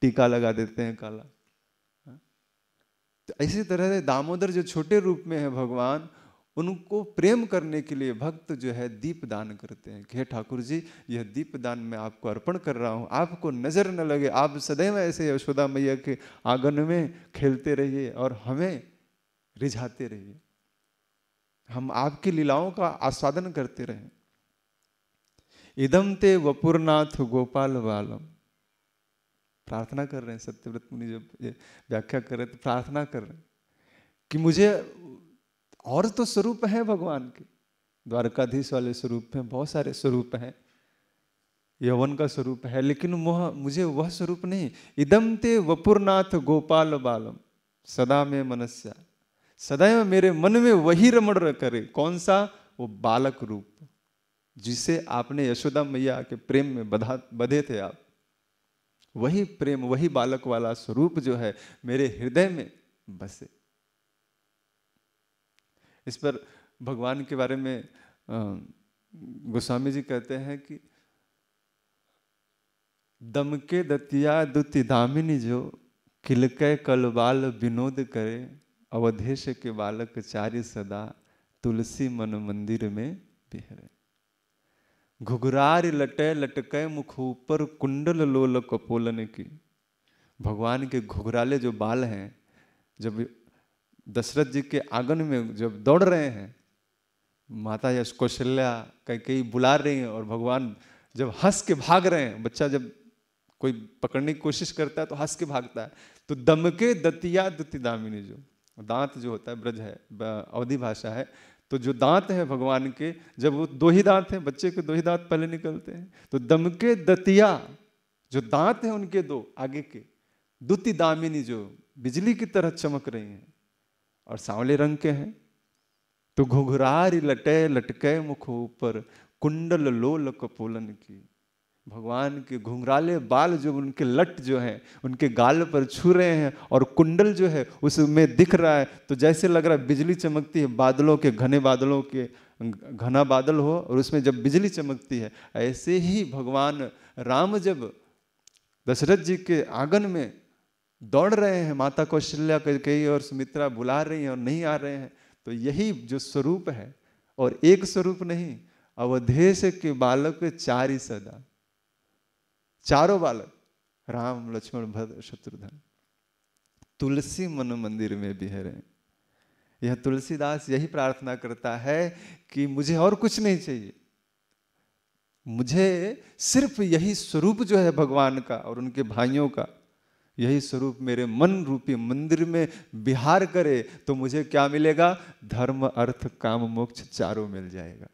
टीका लगा देते हैं काला हाँ। तो इसी तरह से दामोदर जो छोटे रूप में है भगवान उनको प्रेम करने के लिए भक्त जो है दीप दान करते हैं कि हे ठाकुर जी यह दीप दान मैं आपको अर्पण कर रहा हूँ आपको नज़र न लगे आप सदैव ऐसे यशोदा मैया के आंगन में खेलते रहिए और हमें रिझाते रहिए हम आपकी लीलाओं का आस्वादन करते रहें इदम ते वपुरनाथ गोपाल बालम प्रार्थना कर रहे हैं सत्यव्रत मुनि जब ये व्याख्या कर रहे तो प्रार्थना कर रहे हैं कि मुझे और तो स्वरूप है भगवान के द्वारकाधीश वाले स्वरूप हैं बहुत सारे स्वरूप हैं यवन का स्वरूप है लेकिन वह मुझे वह स्वरूप नहीं इदम ते वपुरनाथ गोपाल बालम सदा में मनस्या सदैव मेरे मन में वही रमण करे कौन सा वो बालक रूप जिसे आपने यशोदा मैया के प्रेम में बधा बधे थे आप वही प्रेम वही बालक वाला स्वरूप जो है मेरे हृदय में बसे इस पर भगवान के बारे में गोस्वामी जी कहते हैं कि दमके दतिया दुति दामिनी जो किलके कलबाल विनोद करे अवधेश के बालक चार्य सदा तुलसी मन मंदिर में बिहरे घुघरार लटे लटके मुख ऊपर कुंडल लोल कपोलन की भगवान के घुघराले जो बाल हैं जब दशरथ जी के आंगन में जब दौड़ रहे हैं माता यश कौशल्या कहीं कहीं बुला रही हैं और भगवान जब हंस के भाग रहे हैं बच्चा जब कोई पकड़ने की कोशिश करता है तो हंस के भागता है तो दमके दतिया दुति दामिनी जो दांत जो होता है ब्रज है अवधि भाषा है तो जो दांत है भगवान के जब वो दो ही दांत हैं बच्चे के दो ही दांत पहले निकलते हैं तो दमके दतिया जो दांत हैं उनके दो आगे के दुति दामिनी जो बिजली की तरह चमक रही हैं और सांवले रंग के हैं तो घुघरारी लटे लटके मुख ऊपर कुंडल लोल कपोलन की भगवान के घुंघराले बाल जो उनके लट जो हैं उनके गाल पर छू रहे हैं और कुंडल जो है उसमें दिख रहा है तो जैसे लग रहा है बिजली चमकती है बादलों के घने बादलों के घना बादल हो और उसमें जब बिजली चमकती है ऐसे ही भगवान राम जब दशरथ जी के आंगन में दौड़ रहे हैं माता कौशल्या कई और सुमित्रा बुला रही हैं और नहीं आ रहे हैं तो यही जो स्वरूप है और एक स्वरूप नहीं अवधेश के बालक चारी सदा चारों बालक राम लक्ष्मण भद्र शत्रुधन तुलसी मन मंदिर में बिहरे यह तुलसीदास यही प्रार्थना करता है कि मुझे और कुछ नहीं चाहिए मुझे सिर्फ यही स्वरूप जो है भगवान का और उनके भाइयों का यही स्वरूप मेरे मन रूपी मंदिर में बिहार करे तो मुझे क्या मिलेगा धर्म अर्थ काम मोक्ष चारों मिल जाएगा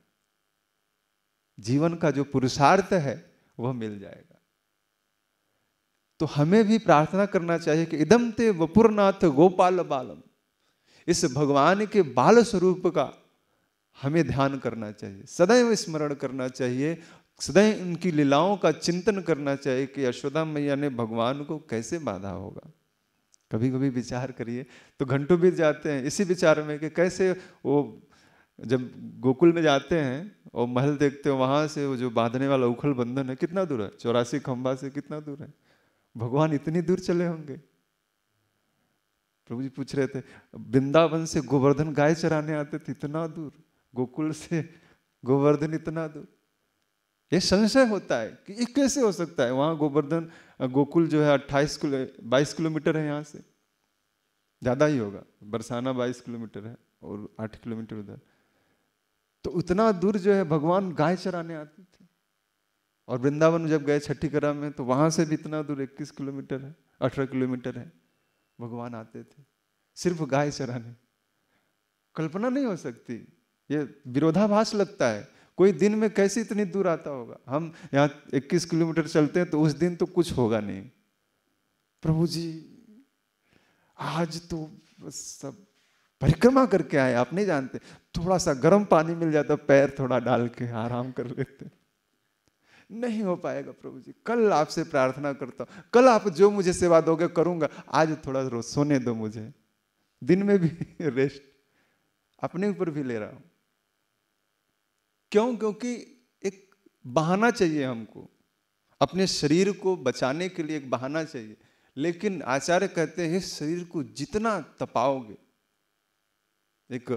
जीवन का जो पुरुषार्थ है वह मिल जाएगा तो हमें भी प्रार्थना करना चाहिए कि इदम ते वपुरनाथ गोपाल बालम इस भगवान के बाल स्वरूप का हमें ध्यान करना चाहिए सदैव स्मरण करना चाहिए सदैव उनकी लीलाओं का चिंतन करना चाहिए कि यशोदा मैया ने भगवान को कैसे बाधा होगा कभी कभी विचार करिए तो घंटों बीत जाते हैं इसी विचार में कि कैसे वो जब गोकुल में जाते हैं और महल देखते हो वहाँ से वो जो बांधने वाला उखल बंधन है कितना दूर है चौरासी खंबा से कितना दूर है भगवान इतनी दूर चले होंगे प्रभु जी पूछ रहे थे वृंदावन से गोवर्धन गाय चराने आते थे इतना दूर गोकुल से गोवर्धन इतना दूर ये संशय होता है कि ये कैसे हो सकता है वहाँ गोवर्धन गोकुल जो है अट्ठाईस किलो बाईस किलोमीटर है यहाँ से ज़्यादा ही होगा बरसाना बाईस किलोमीटर है और आठ किलोमीटर उधर तो उतना दूर जो है भगवान गाय चराने आते थे और वृंदावन जब गए छठी करा में तो वहाँ से भी इतना दूर इक्कीस किलोमीटर है अठारह किलोमीटर है भगवान आते थे सिर्फ गाय चराने कल्पना नहीं हो सकती ये विरोधाभास लगता है कोई दिन में कैसे इतनी दूर आता होगा हम यहाँ 21 किलोमीटर चलते हैं तो उस दिन तो कुछ होगा नहीं प्रभु जी आज तो सब परिक्रमा करके आए आप नहीं जानते थोड़ा सा गर्म पानी मिल जाता पैर थोड़ा डाल के आराम कर लेते नहीं हो पाएगा प्रभु जी कल आपसे प्रार्थना करता हूँ कल आप जो मुझे सेवा दोगे करूँगा आज थोड़ा रोज सोने दो मुझे दिन में भी रेस्ट अपने ऊपर भी ले रहा हूँ क्यों क्योंकि एक बहाना चाहिए हमको अपने शरीर को बचाने के लिए एक बहाना चाहिए लेकिन आचार्य कहते हैं शरीर को जितना तपाओगे एक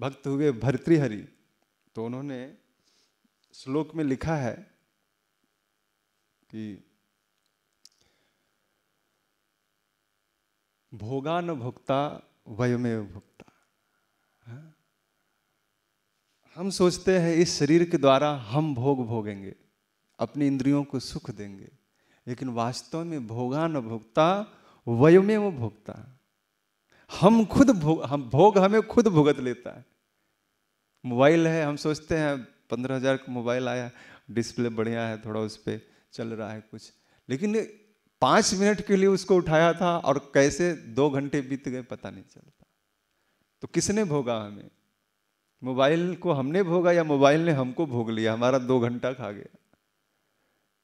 भक्त हुए भर्तृहरि तो उन्होंने श्लोक में लिखा है कि भोगान भुक्ता भुगता वयमेव भुगता हाँ? हम सोचते हैं इस शरीर के द्वारा हम भोग भोगेंगे अपनी इंद्रियों को सुख देंगे लेकिन वास्तव में भोगा न भुगता वयमेव भुगता हम खुद भोग हम भोग हमें खुद भुगत लेता है मोबाइल है हम सोचते हैं पंद्रह हज़ार का मोबाइल आया डिस्प्ले बढ़िया है थोड़ा उस पर चल रहा है कुछ लेकिन पाँच मिनट के लिए उसको उठाया था और कैसे दो घंटे बीत गए पता नहीं चलता तो किसने भोगा हमें मोबाइल को हमने भोगा या मोबाइल ने हमको भोग लिया हमारा दो घंटा खा गया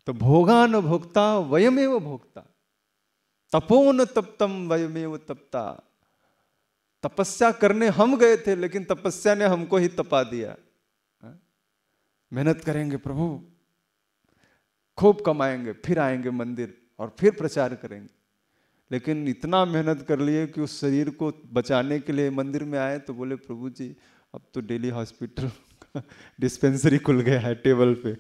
तो भोगा न भोगता वयमेव भोगता तपो न तप्तम वयमेव तपता तपस्या करने हम गए थे लेकिन तपस्या ने हमको ही तपा दिया मेहनत करेंगे प्रभु खूब कमाएंगे फिर आएंगे मंदिर और फिर प्रचार करेंगे लेकिन इतना मेहनत कर लिए कि उस शरीर को बचाने के लिए मंदिर में आए तो बोले प्रभु जी अब तो डेली हॉस्पिटल डिस्पेंसरी खुल गया है टेबल पे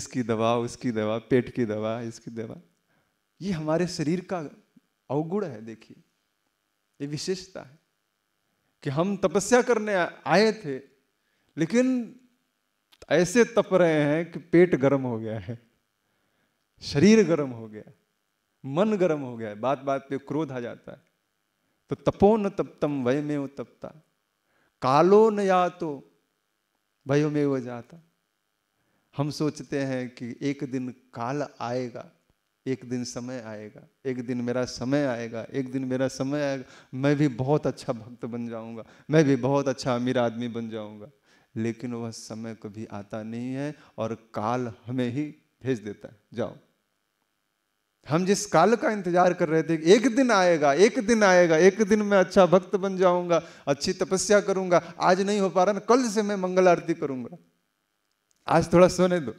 इसकी दवा उसकी दवा पेट की दवा इसकी दवा ये हमारे शरीर का अवगुण है देखिए ये विशेषता है कि हम तपस्या करने आए थे लेकिन ऐसे तप रहे हैं कि पेट गर्म हो गया है शरीर गर्म हो गया मन गर्म हो गया है बात बात पे क्रोध आ जाता है तो तपो न तप्तम वय में वो तपता कालो न या तो भयो में वो जाता हम सोचते हैं कि एक दिन काल आएगा एक दिन समय आएगा एक दिन मेरा समय आएगा एक दिन मेरा समय आएगा मैं भी बहुत अच्छा भक्त बन जाऊंगा मैं भी बहुत अच्छा अमीर आदमी बन जाऊंगा लेकिन वह समय कभी आता नहीं है और काल हमें ही भेज देता है जाओ हम जिस काल का इंतजार कर रहे थे एक दिन आएगा एक दिन आएगा एक दिन मैं अच्छा भक्त बन जाऊंगा अच्छी तपस्या करूंगा आज नहीं हो पा रहा ना कल से मैं मंगल आरती करूंगा आज थोड़ा सोने दो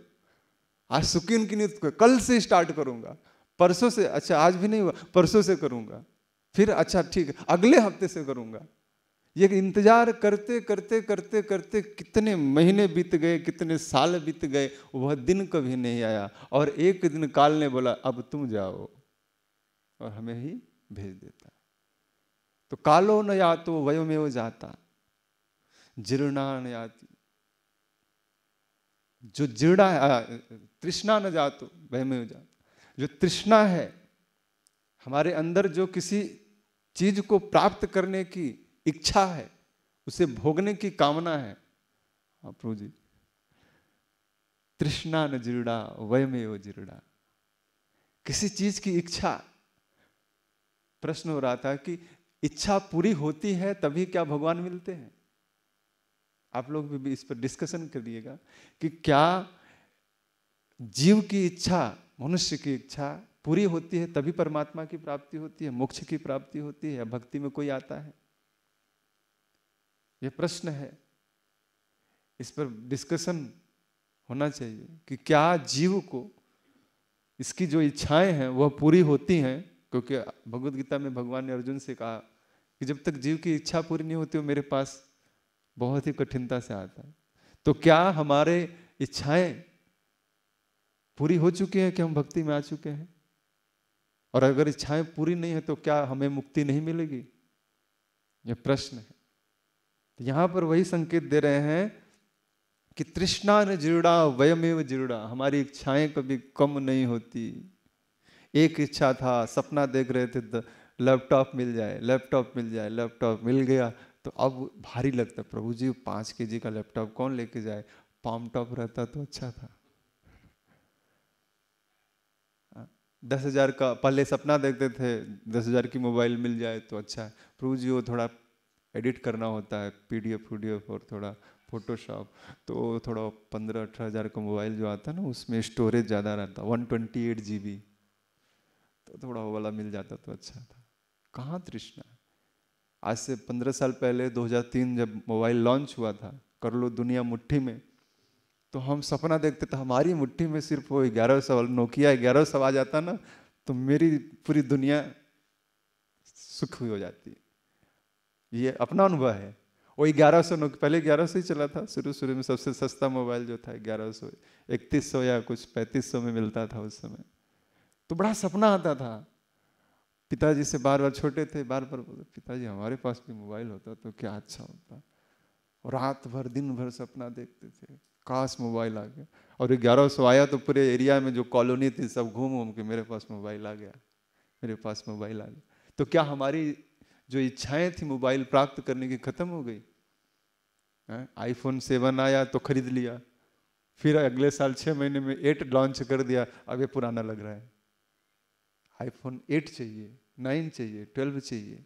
आज सुकीन की नींद कल से स्टार्ट करूंगा परसों से अच्छा आज भी नहीं हुआ परसों से करूंगा फिर अच्छा ठीक है अगले हफ्ते से करूंगा ये इंतज़ार करते करते करते करते कितने महीने बीत गए कितने साल बीत गए वह दिन कभी नहीं आया और एक दिन काल ने बोला अब तुम जाओ और हमें ही भेज देता तो कालो न या तो वो जाता जीर्णा न आती तो। जो जीर्णा है तृष्णा न जा तो में वो जाता जो तृष्णा है हमारे अंदर जो किसी चीज को प्राप्त करने की इच्छा है उसे भोगने की कामना है हाँ, प्रभु जी तृष्णा न जीर्णा वो जीडा किसी चीज की इच्छा प्रश्न हो रहा था कि इच्छा पूरी होती है तभी क्या भगवान मिलते हैं आप लोग भी इस पर डिस्कशन करिएगा कि क्या जीव की इच्छा मनुष्य की इच्छा पूरी होती है तभी परमात्मा की प्राप्ति होती है मोक्ष की प्राप्ति होती है भक्ति में कोई आता है ये प्रश्न है इस पर डिस्कशन होना चाहिए कि क्या जीव को इसकी जो इच्छाएं हैं वह पूरी होती हैं क्योंकि भगवत गीता में भगवान ने अर्जुन से कहा कि जब तक जीव की इच्छा पूरी नहीं होती वो मेरे पास बहुत ही कठिनता से आता है तो क्या हमारे इच्छाएं पूरी हो चुकी हैं कि हम भक्ति में आ चुके हैं और अगर इच्छाएं पूरी नहीं है तो क्या हमें मुक्ति नहीं मिलेगी ये प्रश्न है तो यहाँ पर वही संकेत दे रहे हैं कि तृष्णा न जीर्णा वयमेव जीर्णा हमारी इच्छाएं कभी कम नहीं होती एक इच्छा था सपना देख रहे थे लैपटॉप मिल जाए लैपटॉप मिल जाए लैपटॉप मिल गया तो अब भारी लगता प्रभु जी पाँच के जी का लैपटॉप कौन लेके जाए पाम टॉप रहता तो अच्छा था दस हजार का पहले सपना देखते थे दस हजार की मोबाइल मिल जाए तो अच्छा है प्रभु जी वो थोड़ा एडिट करना होता है पीडीएफ वीडीएफ और थोड़ा फोटोशॉप तो थोड़ा पंद्रह अठारह हज़ार का मोबाइल जो आता है ना उसमें स्टोरेज ज़्यादा रहता one twenty eight G B तो थोड़ा वाला मिल जाता तो अच्छा था कहाँ तृष्णा आज से पंद्रह साल पहले 2003 जब मोबाइल लॉन्च हुआ था कर लो दुनिया मुट्ठी में तो हम सपना देखते थे हमारी मुट्ठी में सिर्फ वो ग्यारह सौ नोकिया ग्यारह सौ आ जाता ना तो मेरी पूरी दुनिया सुखी हो जाती ये अपना अनुभव है वही ग्यारह सौ पहले ग्यारह सौ ही चला था शुरू शुरू में सबसे सस्ता मोबाइल जो था ग्यारह सौ इकतीस सौ या कुछ पैंतीस सौ में मिलता था उस समय तो बड़ा सपना आता था पिताजी से बार बार छोटे थे बार बार बोलते पिताजी हमारे पास भी मोबाइल होता तो क्या अच्छा होता रात भर दिन भर सपना देखते थे काश मोबाइल आ गया और ग्यारह सौ आया तो पूरे एरिया में जो कॉलोनी थी सब घूम घूम के मेरे पास मोबाइल आ गया मेरे पास मोबाइल आ गया तो क्या हमारी जो इच्छाएं थी मोबाइल प्राप्त करने की खत्म हो गई आईफोन हाँ, सेवन आया तो खरीद लिया फिर अगले साल छह महीने में एट लॉन्च कर दिया अब ये पुराना लग रहा है आईफोन एट चाहिए नाइन चाहिए ट्वेल्व चाहिए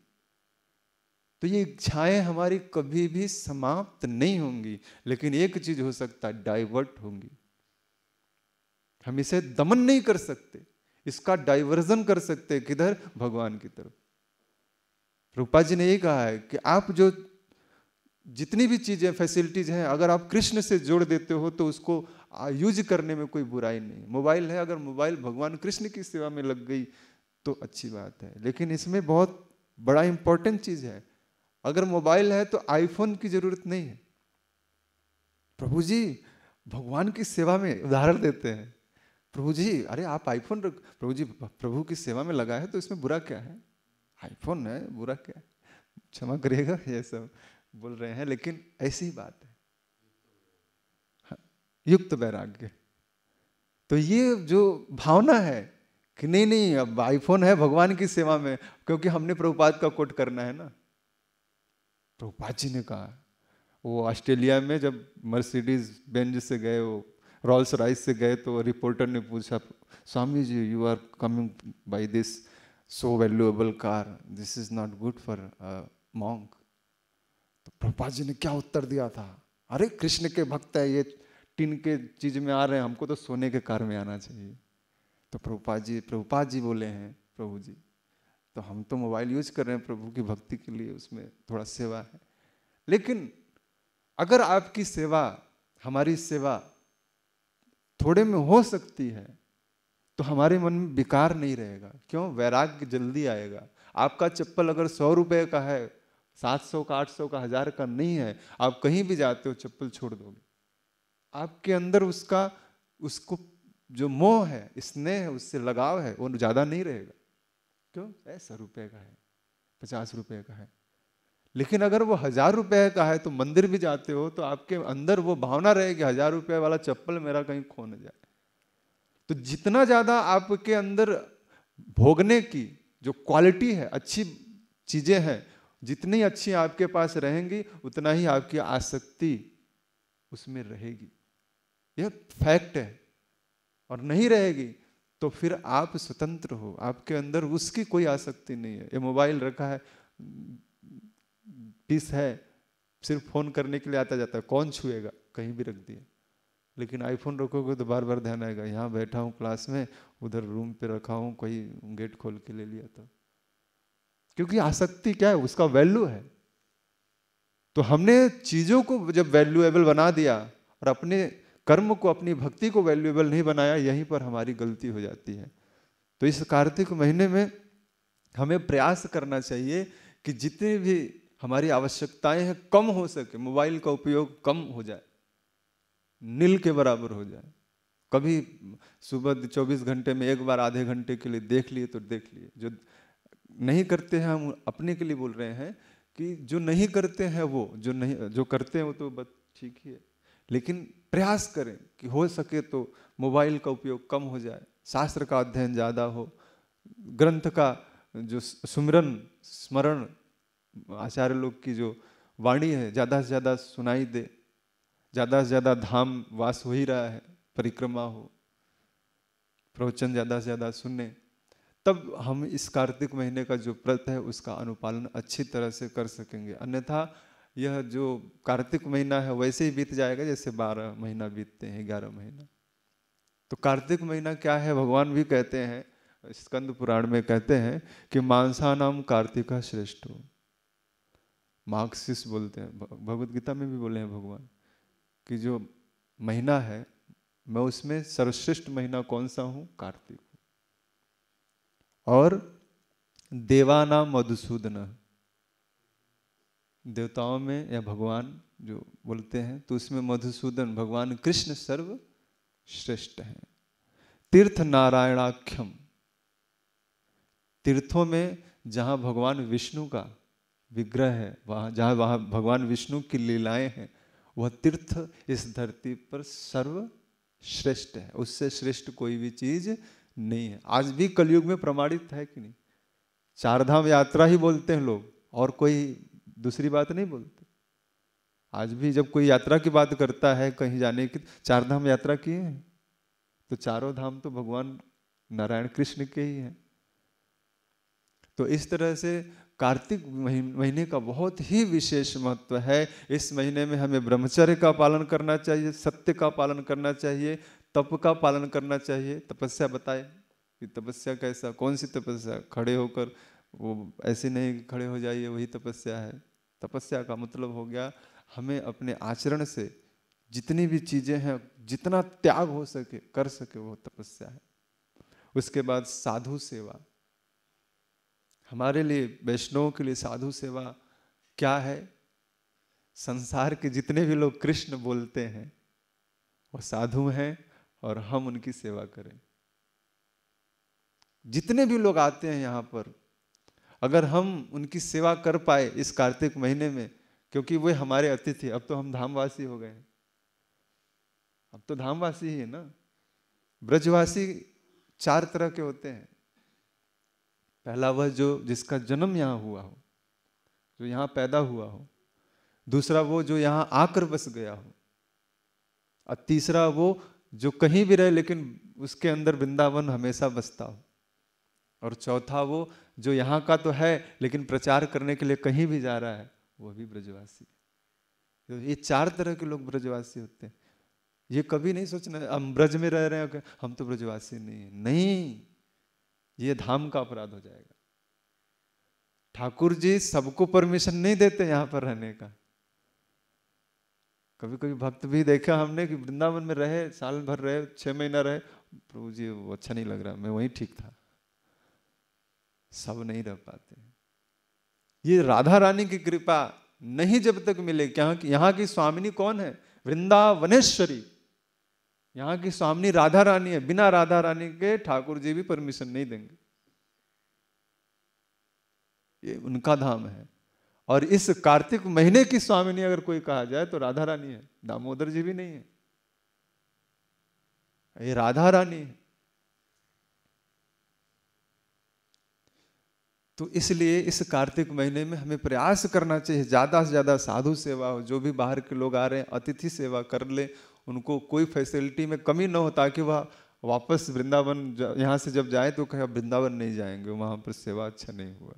तो ये इच्छाएं हमारी कभी भी समाप्त नहीं होंगी लेकिन एक चीज हो सकता है डाइवर्ट होंगी हम इसे दमन नहीं कर सकते इसका डाइवर्जन कर सकते किधर भगवान की तरफ रूपा जी ने ये कहा है कि आप जो जितनी भी चीज़ें फैसिलिटीज़ हैं अगर आप कृष्ण से जोड़ देते हो तो उसको यूज करने में कोई बुराई नहीं मोबाइल है अगर मोबाइल भगवान कृष्ण की सेवा में लग गई तो अच्छी बात है लेकिन इसमें बहुत बड़ा इंपॉर्टेंट चीज़ है अगर मोबाइल है तो आईफोन की ज़रूरत नहीं है प्रभु जी भगवान की सेवा में उदाहरण देते हैं प्रभु जी अरे आप आईफोन रख प्रभु जी प्रभु की सेवा में लगा है तो इसमें बुरा क्या है आईफोन है बुरा क्या क्षमा करिएगा ये सब बोल रहे हैं लेकिन ऐसी बात है हाँ, युक्त वैराग्य तो ये जो भावना है कि नहीं नहीं अब आईफोन है भगवान की सेवा में क्योंकि हमने प्रभुपाद का कोट करना है ना प्रभुपाद जी ने कहा वो ऑस्ट्रेलिया में जब मर्सिडीज बेंज से गए वो रॉल्स राइस से गए तो रिपोर्टर ने पूछा Swami ji you are coming by this so valuable car this is not good for a तो प्रभा जी ने क्या उत्तर दिया था अरे कृष्ण के भक्त है ये टिन के चीज में आ रहे हैं हमको तो सोने के कार में आना चाहिए तो प्रभुपा जी प्रभुपा जी बोले हैं प्रभु जी तो हम तो मोबाइल यूज कर रहे हैं प्रभु की भक्ति के लिए उसमें थोड़ा सेवा है लेकिन अगर आपकी सेवा हमारी सेवा थोड़े में हो सकती है तो हमारे मन में विकार नहीं रहेगा क्यों वैराग्य जल्दी आएगा आपका चप्पल अगर सौ रुपये का है सात सौ का आठ सौ का हज़ार का नहीं है आप कहीं भी जाते हो चप्पल छोड़ दोगे आपके अंदर उसका उसको जो मोह है स्नेह है उससे लगाव है वो ज़्यादा नहीं रहेगा क्यों ऐसा रुपये का है पचास रुपये का है लेकिन अगर वो हज़ार रुपये का है तो मंदिर भी जाते हो तो आपके अंदर वो भावना रहेगी हज़ार रुपये वाला चप्पल मेरा कहीं खो न जाए तो जितना ज़्यादा आपके अंदर भोगने की जो क्वालिटी है अच्छी चीज़ें हैं जितनी अच्छी आपके पास रहेंगी उतना ही आपकी आसक्ति उसमें रहेगी यह फैक्ट है और नहीं रहेगी तो फिर आप स्वतंत्र हो आपके अंदर उसकी कोई आसक्ति नहीं है ये मोबाइल रखा है पीस है सिर्फ फोन करने के लिए आता जाता है कौन छुएगा कहीं भी रख दिया लेकिन आईफोन रखोगे तो बार बार ध्यान आएगा यहाँ बैठा हूँ क्लास में उधर रूम पे रखा हूँ कोई गेट खोल के ले लिया था तो। क्योंकि आसक्ति क्या है उसका वैल्यू है तो हमने चीज़ों को जब वैल्यूएबल बना दिया और अपने कर्म को अपनी भक्ति को वैल्यूएबल नहीं बनाया यहीं पर हमारी गलती हो जाती है तो इस कार्तिक महीने में हमें प्रयास करना चाहिए कि जितनी भी हमारी आवश्यकताएं हैं कम हो सके मोबाइल का उपयोग कम हो जाए नील के बराबर हो जाए कभी सुबह 24 घंटे में एक बार आधे घंटे के लिए देख लिए तो देख लिए जो नहीं करते हैं हम अपने के लिए बोल रहे हैं कि जो नहीं करते हैं वो जो नहीं जो करते हैं वो तो बस ठीक ही है लेकिन प्रयास करें कि हो सके तो मोबाइल का उपयोग कम हो जाए शास्त्र का अध्ययन ज़्यादा हो ग्रंथ का जो सुमिरन स्मरण आचार्य लोग की जो वाणी है ज़्यादा से ज़्यादा सुनाई दे ज़्यादा से ज़्यादा धाम वास हो ही रहा है परिक्रमा हो प्रवचन ज़्यादा से ज़्यादा सुनने तब हम इस कार्तिक महीने का जो व्रत है उसका अनुपालन अच्छी तरह से कर सकेंगे अन्यथा यह जो कार्तिक महीना है वैसे ही बीत जाएगा जैसे बारह महीना बीतते हैं ग्यारह महीना तो कार्तिक महीना क्या है भगवान भी कहते हैं स्कंद पुराण में कहते हैं कि मानसा नाम कार्तिका श्रेष्ठ हो मार्क्सिस बोलते हैं भगवदगीता में भी बोले हैं भगवान कि जो महीना है मैं उसमें सर्वश्रेष्ठ महीना कौन सा हूं कार्तिक और देवाना मधुसूदन देवताओं में या भगवान जो बोलते हैं तो उसमें मधुसूदन भगवान कृष्ण सर्व श्रेष्ठ हैं तीर्थ नारायणाख्यम तीर्थों में जहां भगवान विष्णु का विग्रह है वहां जहां वहां भगवान विष्णु की लीलाएं हैं वह तीर्थ इस धरती पर सर्वश्रेष्ठ है उससे श्रेष्ठ कोई भी चीज नहीं है आज भी कलयुग में प्रमाणित है कि नहीं चारधाम यात्रा ही बोलते हैं लोग और कोई दूसरी बात नहीं बोलते आज भी जब कोई यात्रा की बात करता है कहीं जाने की चार धाम यात्रा किए हैं तो चारों धाम तो भगवान नारायण कृष्ण के ही हैं तो इस तरह से कार्तिक महीने का बहुत ही विशेष महत्व है इस महीने में हमें ब्रह्मचर्य का पालन करना चाहिए सत्य का पालन करना चाहिए तप का पालन करना चाहिए तपस्या बताए कि तपस्या कैसा कौन सी तपस्या खड़े होकर वो ऐसे नहीं खड़े हो जाइए वही तपस्या है तपस्या का मतलब हो गया हमें अपने आचरण से जितनी भी चीज़ें हैं जितना त्याग हो सके कर सके वो तपस्या है उसके बाद साधु सेवा हमारे लिए वैष्णवों के लिए साधु सेवा क्या है संसार के जितने भी लोग कृष्ण बोलते हैं वो साधु हैं और हम उनकी सेवा करें जितने भी लोग आते हैं यहाँ पर अगर हम उनकी सेवा कर पाए इस कार्तिक महीने में क्योंकि वे हमारे अतिथि अब तो हम धामवासी हो गए हैं अब तो धामवासी ही है ना ब्रजवासी चार तरह के होते हैं पहला वह जो जिसका जन्म यहाँ हुआ हो जो यहाँ पैदा हुआ हो दूसरा वो जो यहाँ आकर बस गया हो और तीसरा वो जो कहीं भी रहे लेकिन उसके अंदर वृंदावन हमेशा बसता हो और चौथा वो जो यहाँ का तो है लेकिन प्रचार करने के लिए कहीं भी जा रहा है वो भी ब्रजवासी तो ये चार तरह के लोग ब्रजवासी होते हैं ये कभी नहीं सोचना हम ब्रज में रह रहे हैं हम तो ब्रजवासी नहीं है नहीं ये धाम का अपराध हो जाएगा ठाकुर जी सबको परमिशन नहीं देते यहां पर रहने का कभी कभी भक्त भी देखा हमने कि वृंदावन में रहे साल भर रहे छह महीना रहे प्रभु जी वो अच्छा नहीं लग रहा मैं वहीं ठीक था सब नहीं रह पाते ये राधा रानी की कृपा नहीं जब तक मिले क्या की यहाँ की स्वामिनी कौन है वृंदावनेश्वरी यहाँ की सामने राधा रानी है बिना राधा रानी के ठाकुर जी भी परमिशन नहीं देंगे ये उनका धाम है और इस कार्तिक महीने की स्वामिनी अगर कोई कहा जाए तो राधा रानी है दामोदर जी भी नहीं है ये राधा रानी है तो इसलिए इस कार्तिक महीने में हमें प्रयास करना चाहिए ज़्यादा से ज़्यादा साधु सेवा हो जो भी बाहर के लोग आ रहे हैं अतिथि सेवा कर ले उनको कोई फैसिलिटी में कमी ना हो ताकि वह वापस वृंदावन यहाँ से जब जाए तो कहे वृंदावन नहीं जाएंगे वहाँ पर सेवा अच्छा नहीं हुआ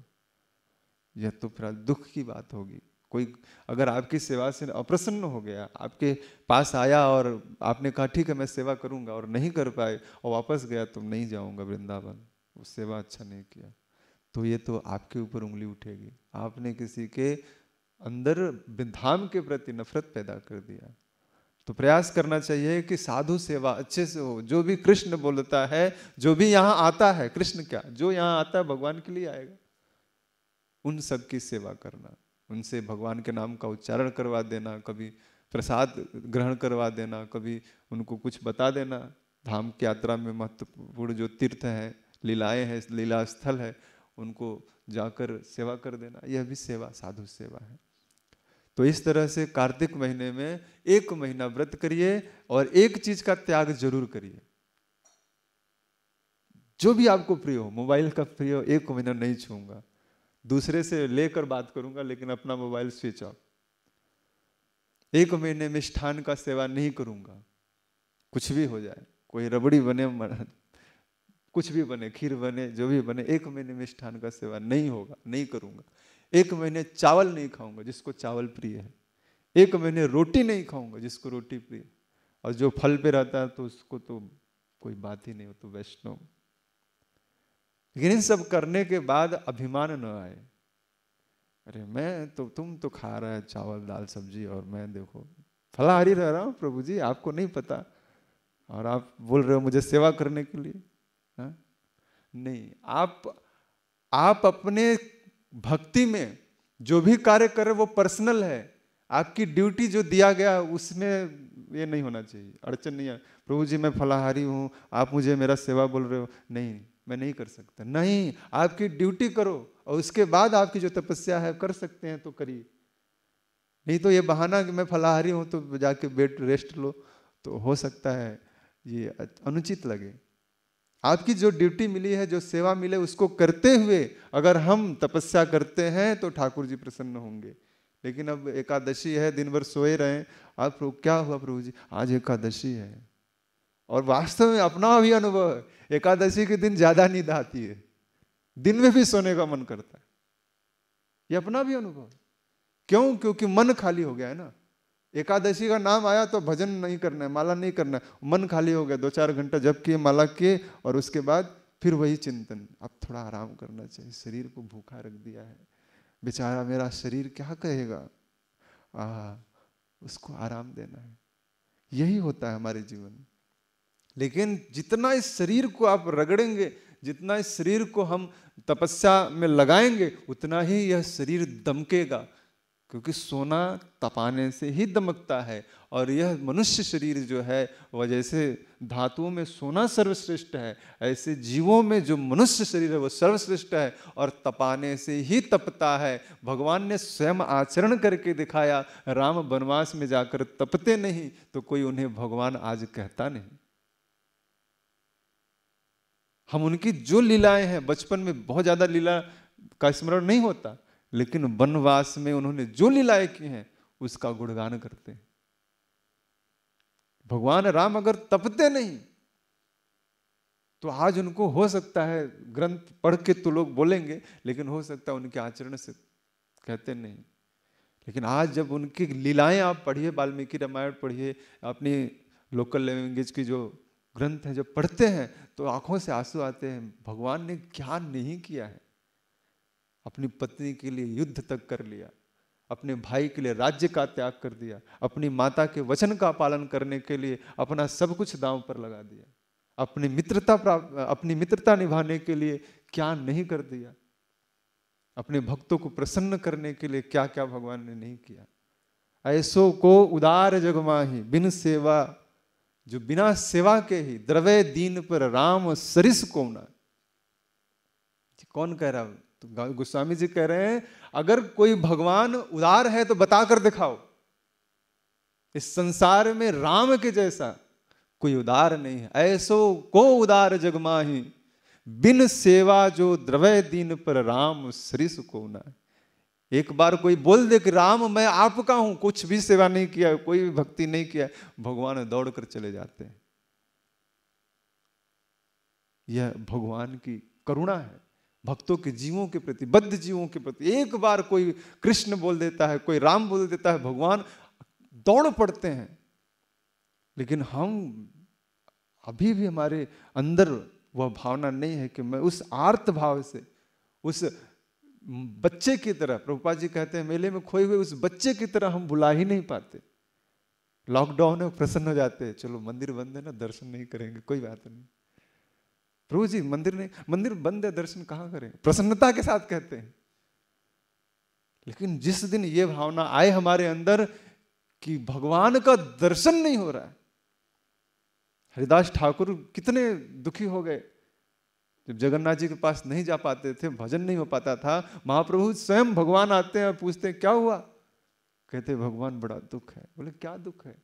यह तो फिर दुख की बात होगी कोई अगर आपकी सेवा से अप्रसन्न हो गया आपके पास आया और आपने कहा ठीक है मैं सेवा करूँगा और नहीं कर पाए और वापस गया तो नहीं जाऊंगा वृंदावन उस सेवा अच्छा नहीं किया तो ये तो आपके ऊपर उंगली उठेगी आपने किसी के अंदर धाम के प्रति नफरत पैदा कर दिया तो प्रयास करना चाहिए कि साधु सेवा अच्छे से हो जो भी कृष्ण बोलता है जो भी यहाँ आता है कृष्ण क्या जो यहाँ आता है भगवान के लिए आएगा उन सब की सेवा करना उनसे भगवान के नाम का उच्चारण करवा देना कभी प्रसाद ग्रहण करवा देना कभी उनको कुछ बता देना धाम की यात्रा में महत्वपूर्ण जो तीर्थ हैं लीलाएं हैं लीला स्थल है उनको जाकर सेवा कर देना यह भी सेवा साधु सेवा है तो इस तरह से कार्तिक महीने में एक महीना व्रत करिए और एक चीज का त्याग जरूर करिए जो भी आपको प्रिय हो मोबाइल का प्रिय हो एक महीना नहीं छूंगा दूसरे से लेकर बात करूंगा लेकिन अपना मोबाइल स्विच ऑफ एक महीने मिष्ठान का सेवा नहीं करूंगा कुछ भी हो जाए कोई रबड़ी बने कुछ भी बने खीर बने जो भी बने एक महीने मिष्ठान का सेवा नहीं होगा नहीं करूंगा एक महीने चावल नहीं खाऊंगा जिसको चावल प्रिय है एक महीने रोटी नहीं खाऊंगा जिसको रोटी प्रिय और जो फल पे रहता है तो उसको तो कोई बात ही नहीं हो तो वैष्णव लेकिन इन सब करने के बाद अभिमान न आए अरे मैं तो तुम तो खा रहा है चावल दाल सब्जी और मैं देखो फलाहारी रह रहा हूँ प्रभु जी आपको नहीं पता और आप बोल रहे हो मुझे सेवा करने के लिए हा? नहीं आप आप अपने भक्ति में जो भी कार्य करे वो पर्सनल है आपकी ड्यूटी जो दिया गया उसमें ये नहीं होना चाहिए अड़चन नहीं है प्रभु जी मैं फलाहारी हूँ आप मुझे मेरा सेवा बोल रहे हो नहीं मैं नहीं कर सकता नहीं आपकी ड्यूटी करो और उसके बाद आपकी जो तपस्या है कर सकते हैं तो करिए नहीं तो ये बहाना कि मैं फलाहारी हूँ तो जाके बेड रेस्ट लो तो हो सकता है ये अनुचित लगे आपकी जो ड्यूटी मिली है जो सेवा मिले उसको करते हुए अगर हम तपस्या करते हैं तो ठाकुर जी प्रसन्न होंगे लेकिन अब एकादशी है दिन भर सोए रहे आप क्या हुआ प्रभु जी आज एकादशी है और वास्तव में अपना भी अनुभव है एकादशी के दिन ज्यादा नींद आती है दिन में भी सोने का मन करता है ये अपना भी अनुभव क्यों क्योंकि मन खाली हो गया है ना एकादशी का नाम आया तो भजन नहीं करना है माला नहीं करना है मन खाली हो गया दो चार घंटा जब किए माला किए और उसके बाद फिर वही चिंतन अब थोड़ा आराम करना चाहिए शरीर को भूखा रख दिया है बेचारा मेरा शरीर क्या कहेगा आ उसको आराम देना है यही होता है हमारे जीवन में लेकिन जितना इस शरीर को आप रगड़ेंगे जितना इस शरीर को हम तपस्या में लगाएंगे उतना ही यह शरीर दमकेगा क्योंकि सोना तपाने से ही दमकता है और यह मनुष्य शरीर जो है वह जैसे धातुओं में सोना सर्वश्रेष्ठ है ऐसे जीवों में जो मनुष्य शरीर है वह सर्वश्रेष्ठ है और तपाने से ही तपता है भगवान ने स्वयं आचरण करके दिखाया राम वनवास में जाकर तपते नहीं तो कोई उन्हें भगवान आज कहता नहीं हम उनकी जो लीलाएं हैं बचपन में बहुत ज़्यादा लीला का स्मरण नहीं होता लेकिन वनवास में उन्होंने जो लीलाएं की हैं उसका गुणगान करते हैं भगवान राम अगर तपते नहीं तो आज उनको हो सकता है ग्रंथ पढ़ के तो लोग बोलेंगे लेकिन हो सकता है उनके आचरण से कहते नहीं लेकिन आज जब उनकी लीलाएं आप पढ़िए वाल्मीकि रामायण पढ़िए अपनी लोकल लैंग्वेज की जो ग्रंथ है जब पढ़ते हैं तो आंखों से आंसू आते हैं भगवान ने क्या नहीं किया है अपनी पत्नी के लिए युद्ध तक कर लिया अपने भाई के लिए राज्य का त्याग कर दिया अपनी माता के वचन का पालन करने के लिए अपना सब कुछ दांव पर लगा दिया अपनी मित्रता अपनी मित्रता निभाने के लिए क्या नहीं कर दिया अपने भक्तों को प्रसन्न करने के लिए क्या क्या भगवान ने नहीं किया ऐसो को उदार जगमा ही बिन सेवा जो बिना सेवा के ही द्रव्य दीन पर राम सरिस कोना कौन कह रहा तो गोस्वामी जी कह रहे हैं अगर कोई भगवान उदार है तो बताकर दिखाओ इस संसार में राम के जैसा कोई उदार नहीं है ऐसो को उदार जगमाही बिन सेवा जो द्रवय दिन पर राम श्री सुको ना एक बार कोई बोल दे कि राम मैं आपका हूं कुछ भी सेवा नहीं किया कोई भी भक्ति नहीं किया भगवान दौड़ कर चले जाते हैं यह भगवान की करुणा है भक्तों के जीवों के प्रति बद्ध जीवों के प्रति एक बार कोई कृष्ण बोल देता है कोई राम बोल देता है भगवान दौड़ पड़ते हैं लेकिन हम अभी भी हमारे अंदर वह भावना नहीं है कि मैं उस आर्त भाव से उस बच्चे की तरह प्रभुपा जी कहते हैं मेले में खोए हुए उस बच्चे की तरह हम भुला ही नहीं पाते लॉकडाउन है प्रसन्न हो जाते हैं चलो मंदिर बंद है ना दर्शन नहीं करेंगे कोई बात नहीं प्रभु जी मंदिर ने मंदिर बंद है दर्शन कहाँ करें प्रसन्नता के साथ कहते हैं लेकिन जिस दिन ये भावना आए हमारे अंदर कि भगवान का दर्शन नहीं हो रहा है हरिदास ठाकुर कितने दुखी हो गए जब जगन्नाथ जी के पास नहीं जा पाते थे भजन नहीं हो पाता था महाप्रभु स्वयं भगवान आते हैं और पूछते हैं क्या हुआ कहते भगवान बड़ा दुख है बोले क्या दुख है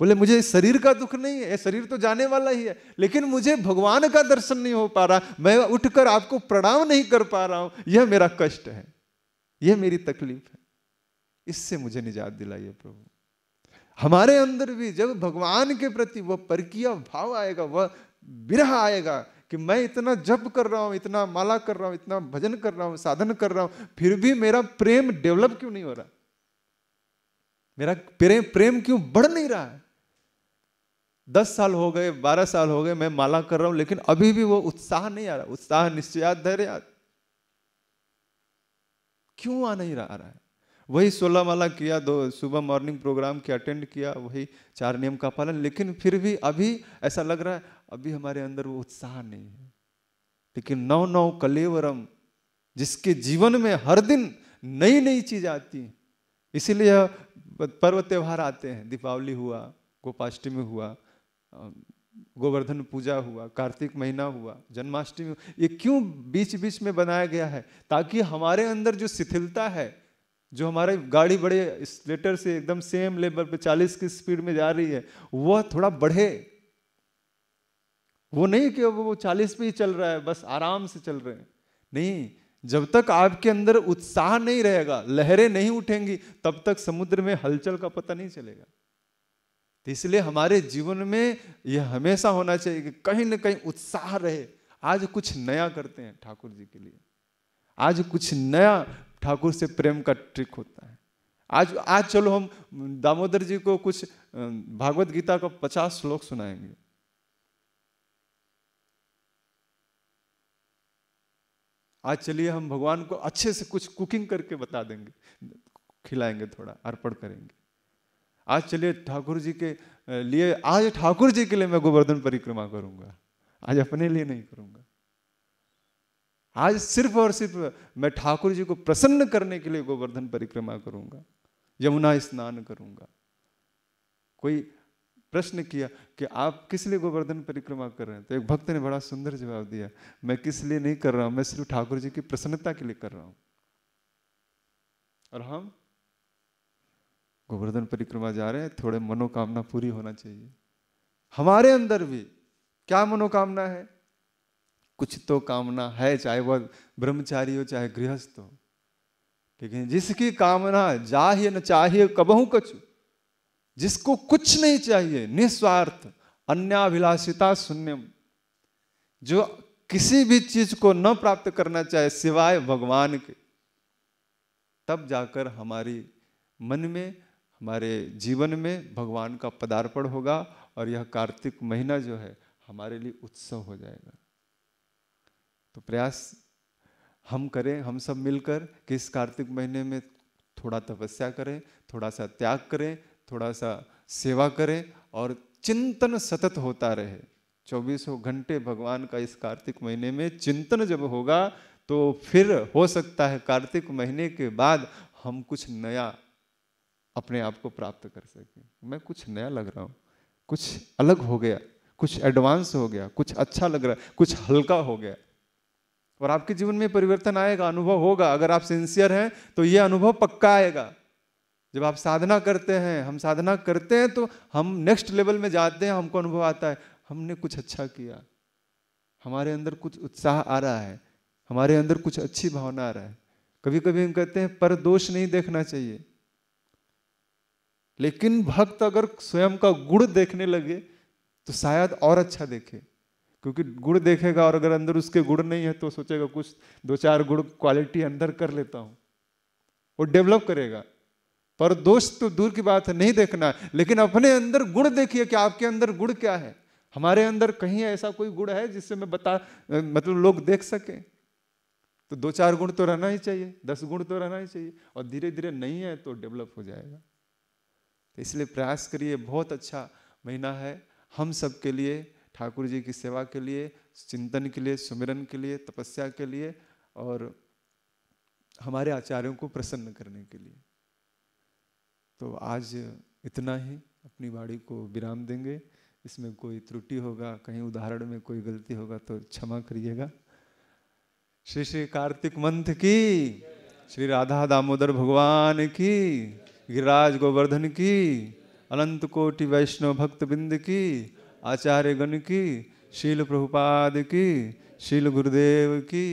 बोले मुझे शरीर का दुख नहीं है शरीर तो जाने वाला ही है लेकिन मुझे भगवान का दर्शन नहीं हो पा रहा मैं उठकर आपको प्रणाम नहीं कर पा रहा हूं यह मेरा कष्ट है यह मेरी तकलीफ है इससे मुझे निजात दिलाइए प्रभु हमारे अंदर भी जब भगवान के प्रति वह परकिया भाव आएगा वह विरह आएगा कि मैं इतना जप कर रहा हूं इतना माला कर रहा हूं इतना भजन कर रहा हूं साधन कर रहा हूं फिर भी मेरा प्रेम डेवलप क्यों नहीं हो रहा मेरा प्रेम प्रेम क्यों बढ़ नहीं रहा है दस साल हो गए बारह साल हो गए मैं माला कर रहा हूं लेकिन अभी भी वो उत्साह नहीं आ रहा उत्साह निश्चयात धैर्य क्यों आ नहीं रहा रहा है वही सोलह माला किया दो सुबह मॉर्निंग प्रोग्राम के अटेंड किया वही चार नियम का पालन लेकिन फिर भी अभी ऐसा लग रहा है अभी हमारे अंदर वो उत्साह नहीं है लेकिन नौ नौ कलेवरम जिसके जीवन में हर दिन नई नई चीज आती है इसीलिए पर्व त्यौहार आते हैं दीपावली हुआ गोपाष्टमी हुआ गोवर्धन पूजा हुआ कार्तिक महीना हुआ जन्माष्टमी ये क्यों बीच बीच में बनाया गया है ताकि हमारे अंदर जो शिथिलता है जो हमारे गाड़ी बड़े स्लेटर से एकदम सेम लेवल पे 40 की स्पीड में जा रही है वह थोड़ा बढ़े वो नहीं कि वो 40 पे ही चल रहा है बस आराम से चल रहे हैं नहीं जब तक आपके अंदर उत्साह नहीं रहेगा लहरें नहीं उठेंगी तब तक समुद्र में हलचल का पता नहीं चलेगा इसलिए हमारे जीवन में यह हमेशा होना चाहिए कि कहीं ना कहीं उत्साह रहे आज कुछ नया करते हैं ठाकुर जी के लिए आज कुछ नया ठाकुर से प्रेम का ट्रिक होता है आज आज चलो हम दामोदर जी को कुछ भागवत गीता का पचास श्लोक सुनाएंगे आज चलिए हम भगवान को अच्छे से कुछ कुकिंग करके बता देंगे खिलाएंगे थोड़ा अर्पण करेंगे आज चलिए ठाकुर जी के लिए आज ठाकुर जी के लिए मैं गोवर्धन परिक्रमा करूंगा आज अपने लिए नहीं करूंगा आज सिर्फ और सिर्फ मैं ठाकुर जी को प्रसन्न करने के लिए गोवर्धन परिक्रमा करूंगा यमुना स्नान करूंगा कोई प्रश्न किया कि आप किस लिए गोवर्धन परिक्रमा कर रहे हैं तो एक भक्त ने बड़ा सुंदर जवाब दिया मैं किस लिए नहीं कर रहा हूं मैं सिर्फ ठाकुर जी की प्रसन्नता के लिए कर रहा हूं और हम गोवर्धन परिक्रमा जा रहे हैं थोड़े मनोकामना पूरी होना चाहिए हमारे अंदर भी क्या मनोकामना है कुछ तो कामना है चाहे वह ब्रह्मचारी हो चाहे गृहस्थ हो लेकिन जिसकी कामना जाहिए न चाहिए कबहू कछु जिसको कुछ नहीं चाहिए निस्वार्थ अन्याभिलाषिता शून्यम जो किसी भी चीज को न प्राप्त करना चाहे सिवाय भगवान के तब जाकर हमारी मन में हमारे जीवन में भगवान का पदार्पण होगा और यह कार्तिक महीना जो है हमारे लिए उत्सव हो जाएगा तो प्रयास हम करें हम सब मिलकर कि इस कार्तिक महीने में थोड़ा तपस्या करें थोड़ा सा त्याग करें थोड़ा सा सेवा करें और चिंतन सतत होता रहे चौबीसों घंटे भगवान का इस कार्तिक महीने में चिंतन जब होगा तो फिर हो सकता है कार्तिक महीने के बाद हम कुछ नया अपने आप को प्राप्त कर सके मैं कुछ नया लग रहा हूँ कुछ अलग हो गया कुछ एडवांस हो गया कुछ अच्छा लग रहा है कुछ हल्का हो गया और आपके जीवन में परिवर्तन आएगा अनुभव होगा अगर आप सिंसियर हैं तो ये अनुभव पक्का आएगा जब आप साधना करते हैं हम साधना करते हैं तो हम नेक्स्ट लेवल में जाते हैं हमको अनुभव आता है हमने कुछ अच्छा किया हमारे अंदर कुछ उत्साह आ रहा है हमारे अंदर कुछ अच्छी भावना आ रहा है कभी कभी हम कहते हैं पर दोष नहीं देखना चाहिए लेकिन भक्त अगर स्वयं का गुण देखने लगे तो शायद और अच्छा देखे क्योंकि गुण देखेगा और अगर अंदर उसके गुण नहीं है तो सोचेगा कुछ दो चार गुण क्वालिटी अंदर कर लेता हूँ वो डेवलप करेगा पर दोष तो दूर की बात है नहीं देखना लेकिन अपने अंदर गुण देखिए कि आपके अंदर गुण क्या है हमारे अंदर कहीं ऐसा कोई गुण है जिससे मैं बता मतलब लोग देख सके तो दो चार गुण तो रहना ही चाहिए दस गुण तो रहना ही चाहिए और धीरे धीरे नहीं है तो डेवलप हो जाएगा इसलिए प्रयास करिए बहुत अच्छा महीना है हम सब के लिए ठाकुर जी की सेवा के लिए चिंतन के लिए सुमिरन के लिए तपस्या के लिए और हमारे आचार्यों को प्रसन्न करने के लिए तो आज इतना ही अपनी बाड़ी को विराम देंगे इसमें कोई त्रुटि होगा कहीं उदाहरण में कोई गलती होगा तो क्षमा करिएगा श्री श्री कार्तिक मंथ की श्री राधा दामोदर भगवान की गिरिराज गोवर्धन की अनंत कोटि वैष्णव भक्त बिंद की आचार्य गण की शील प्रभुपाद की शील गुरुदेव की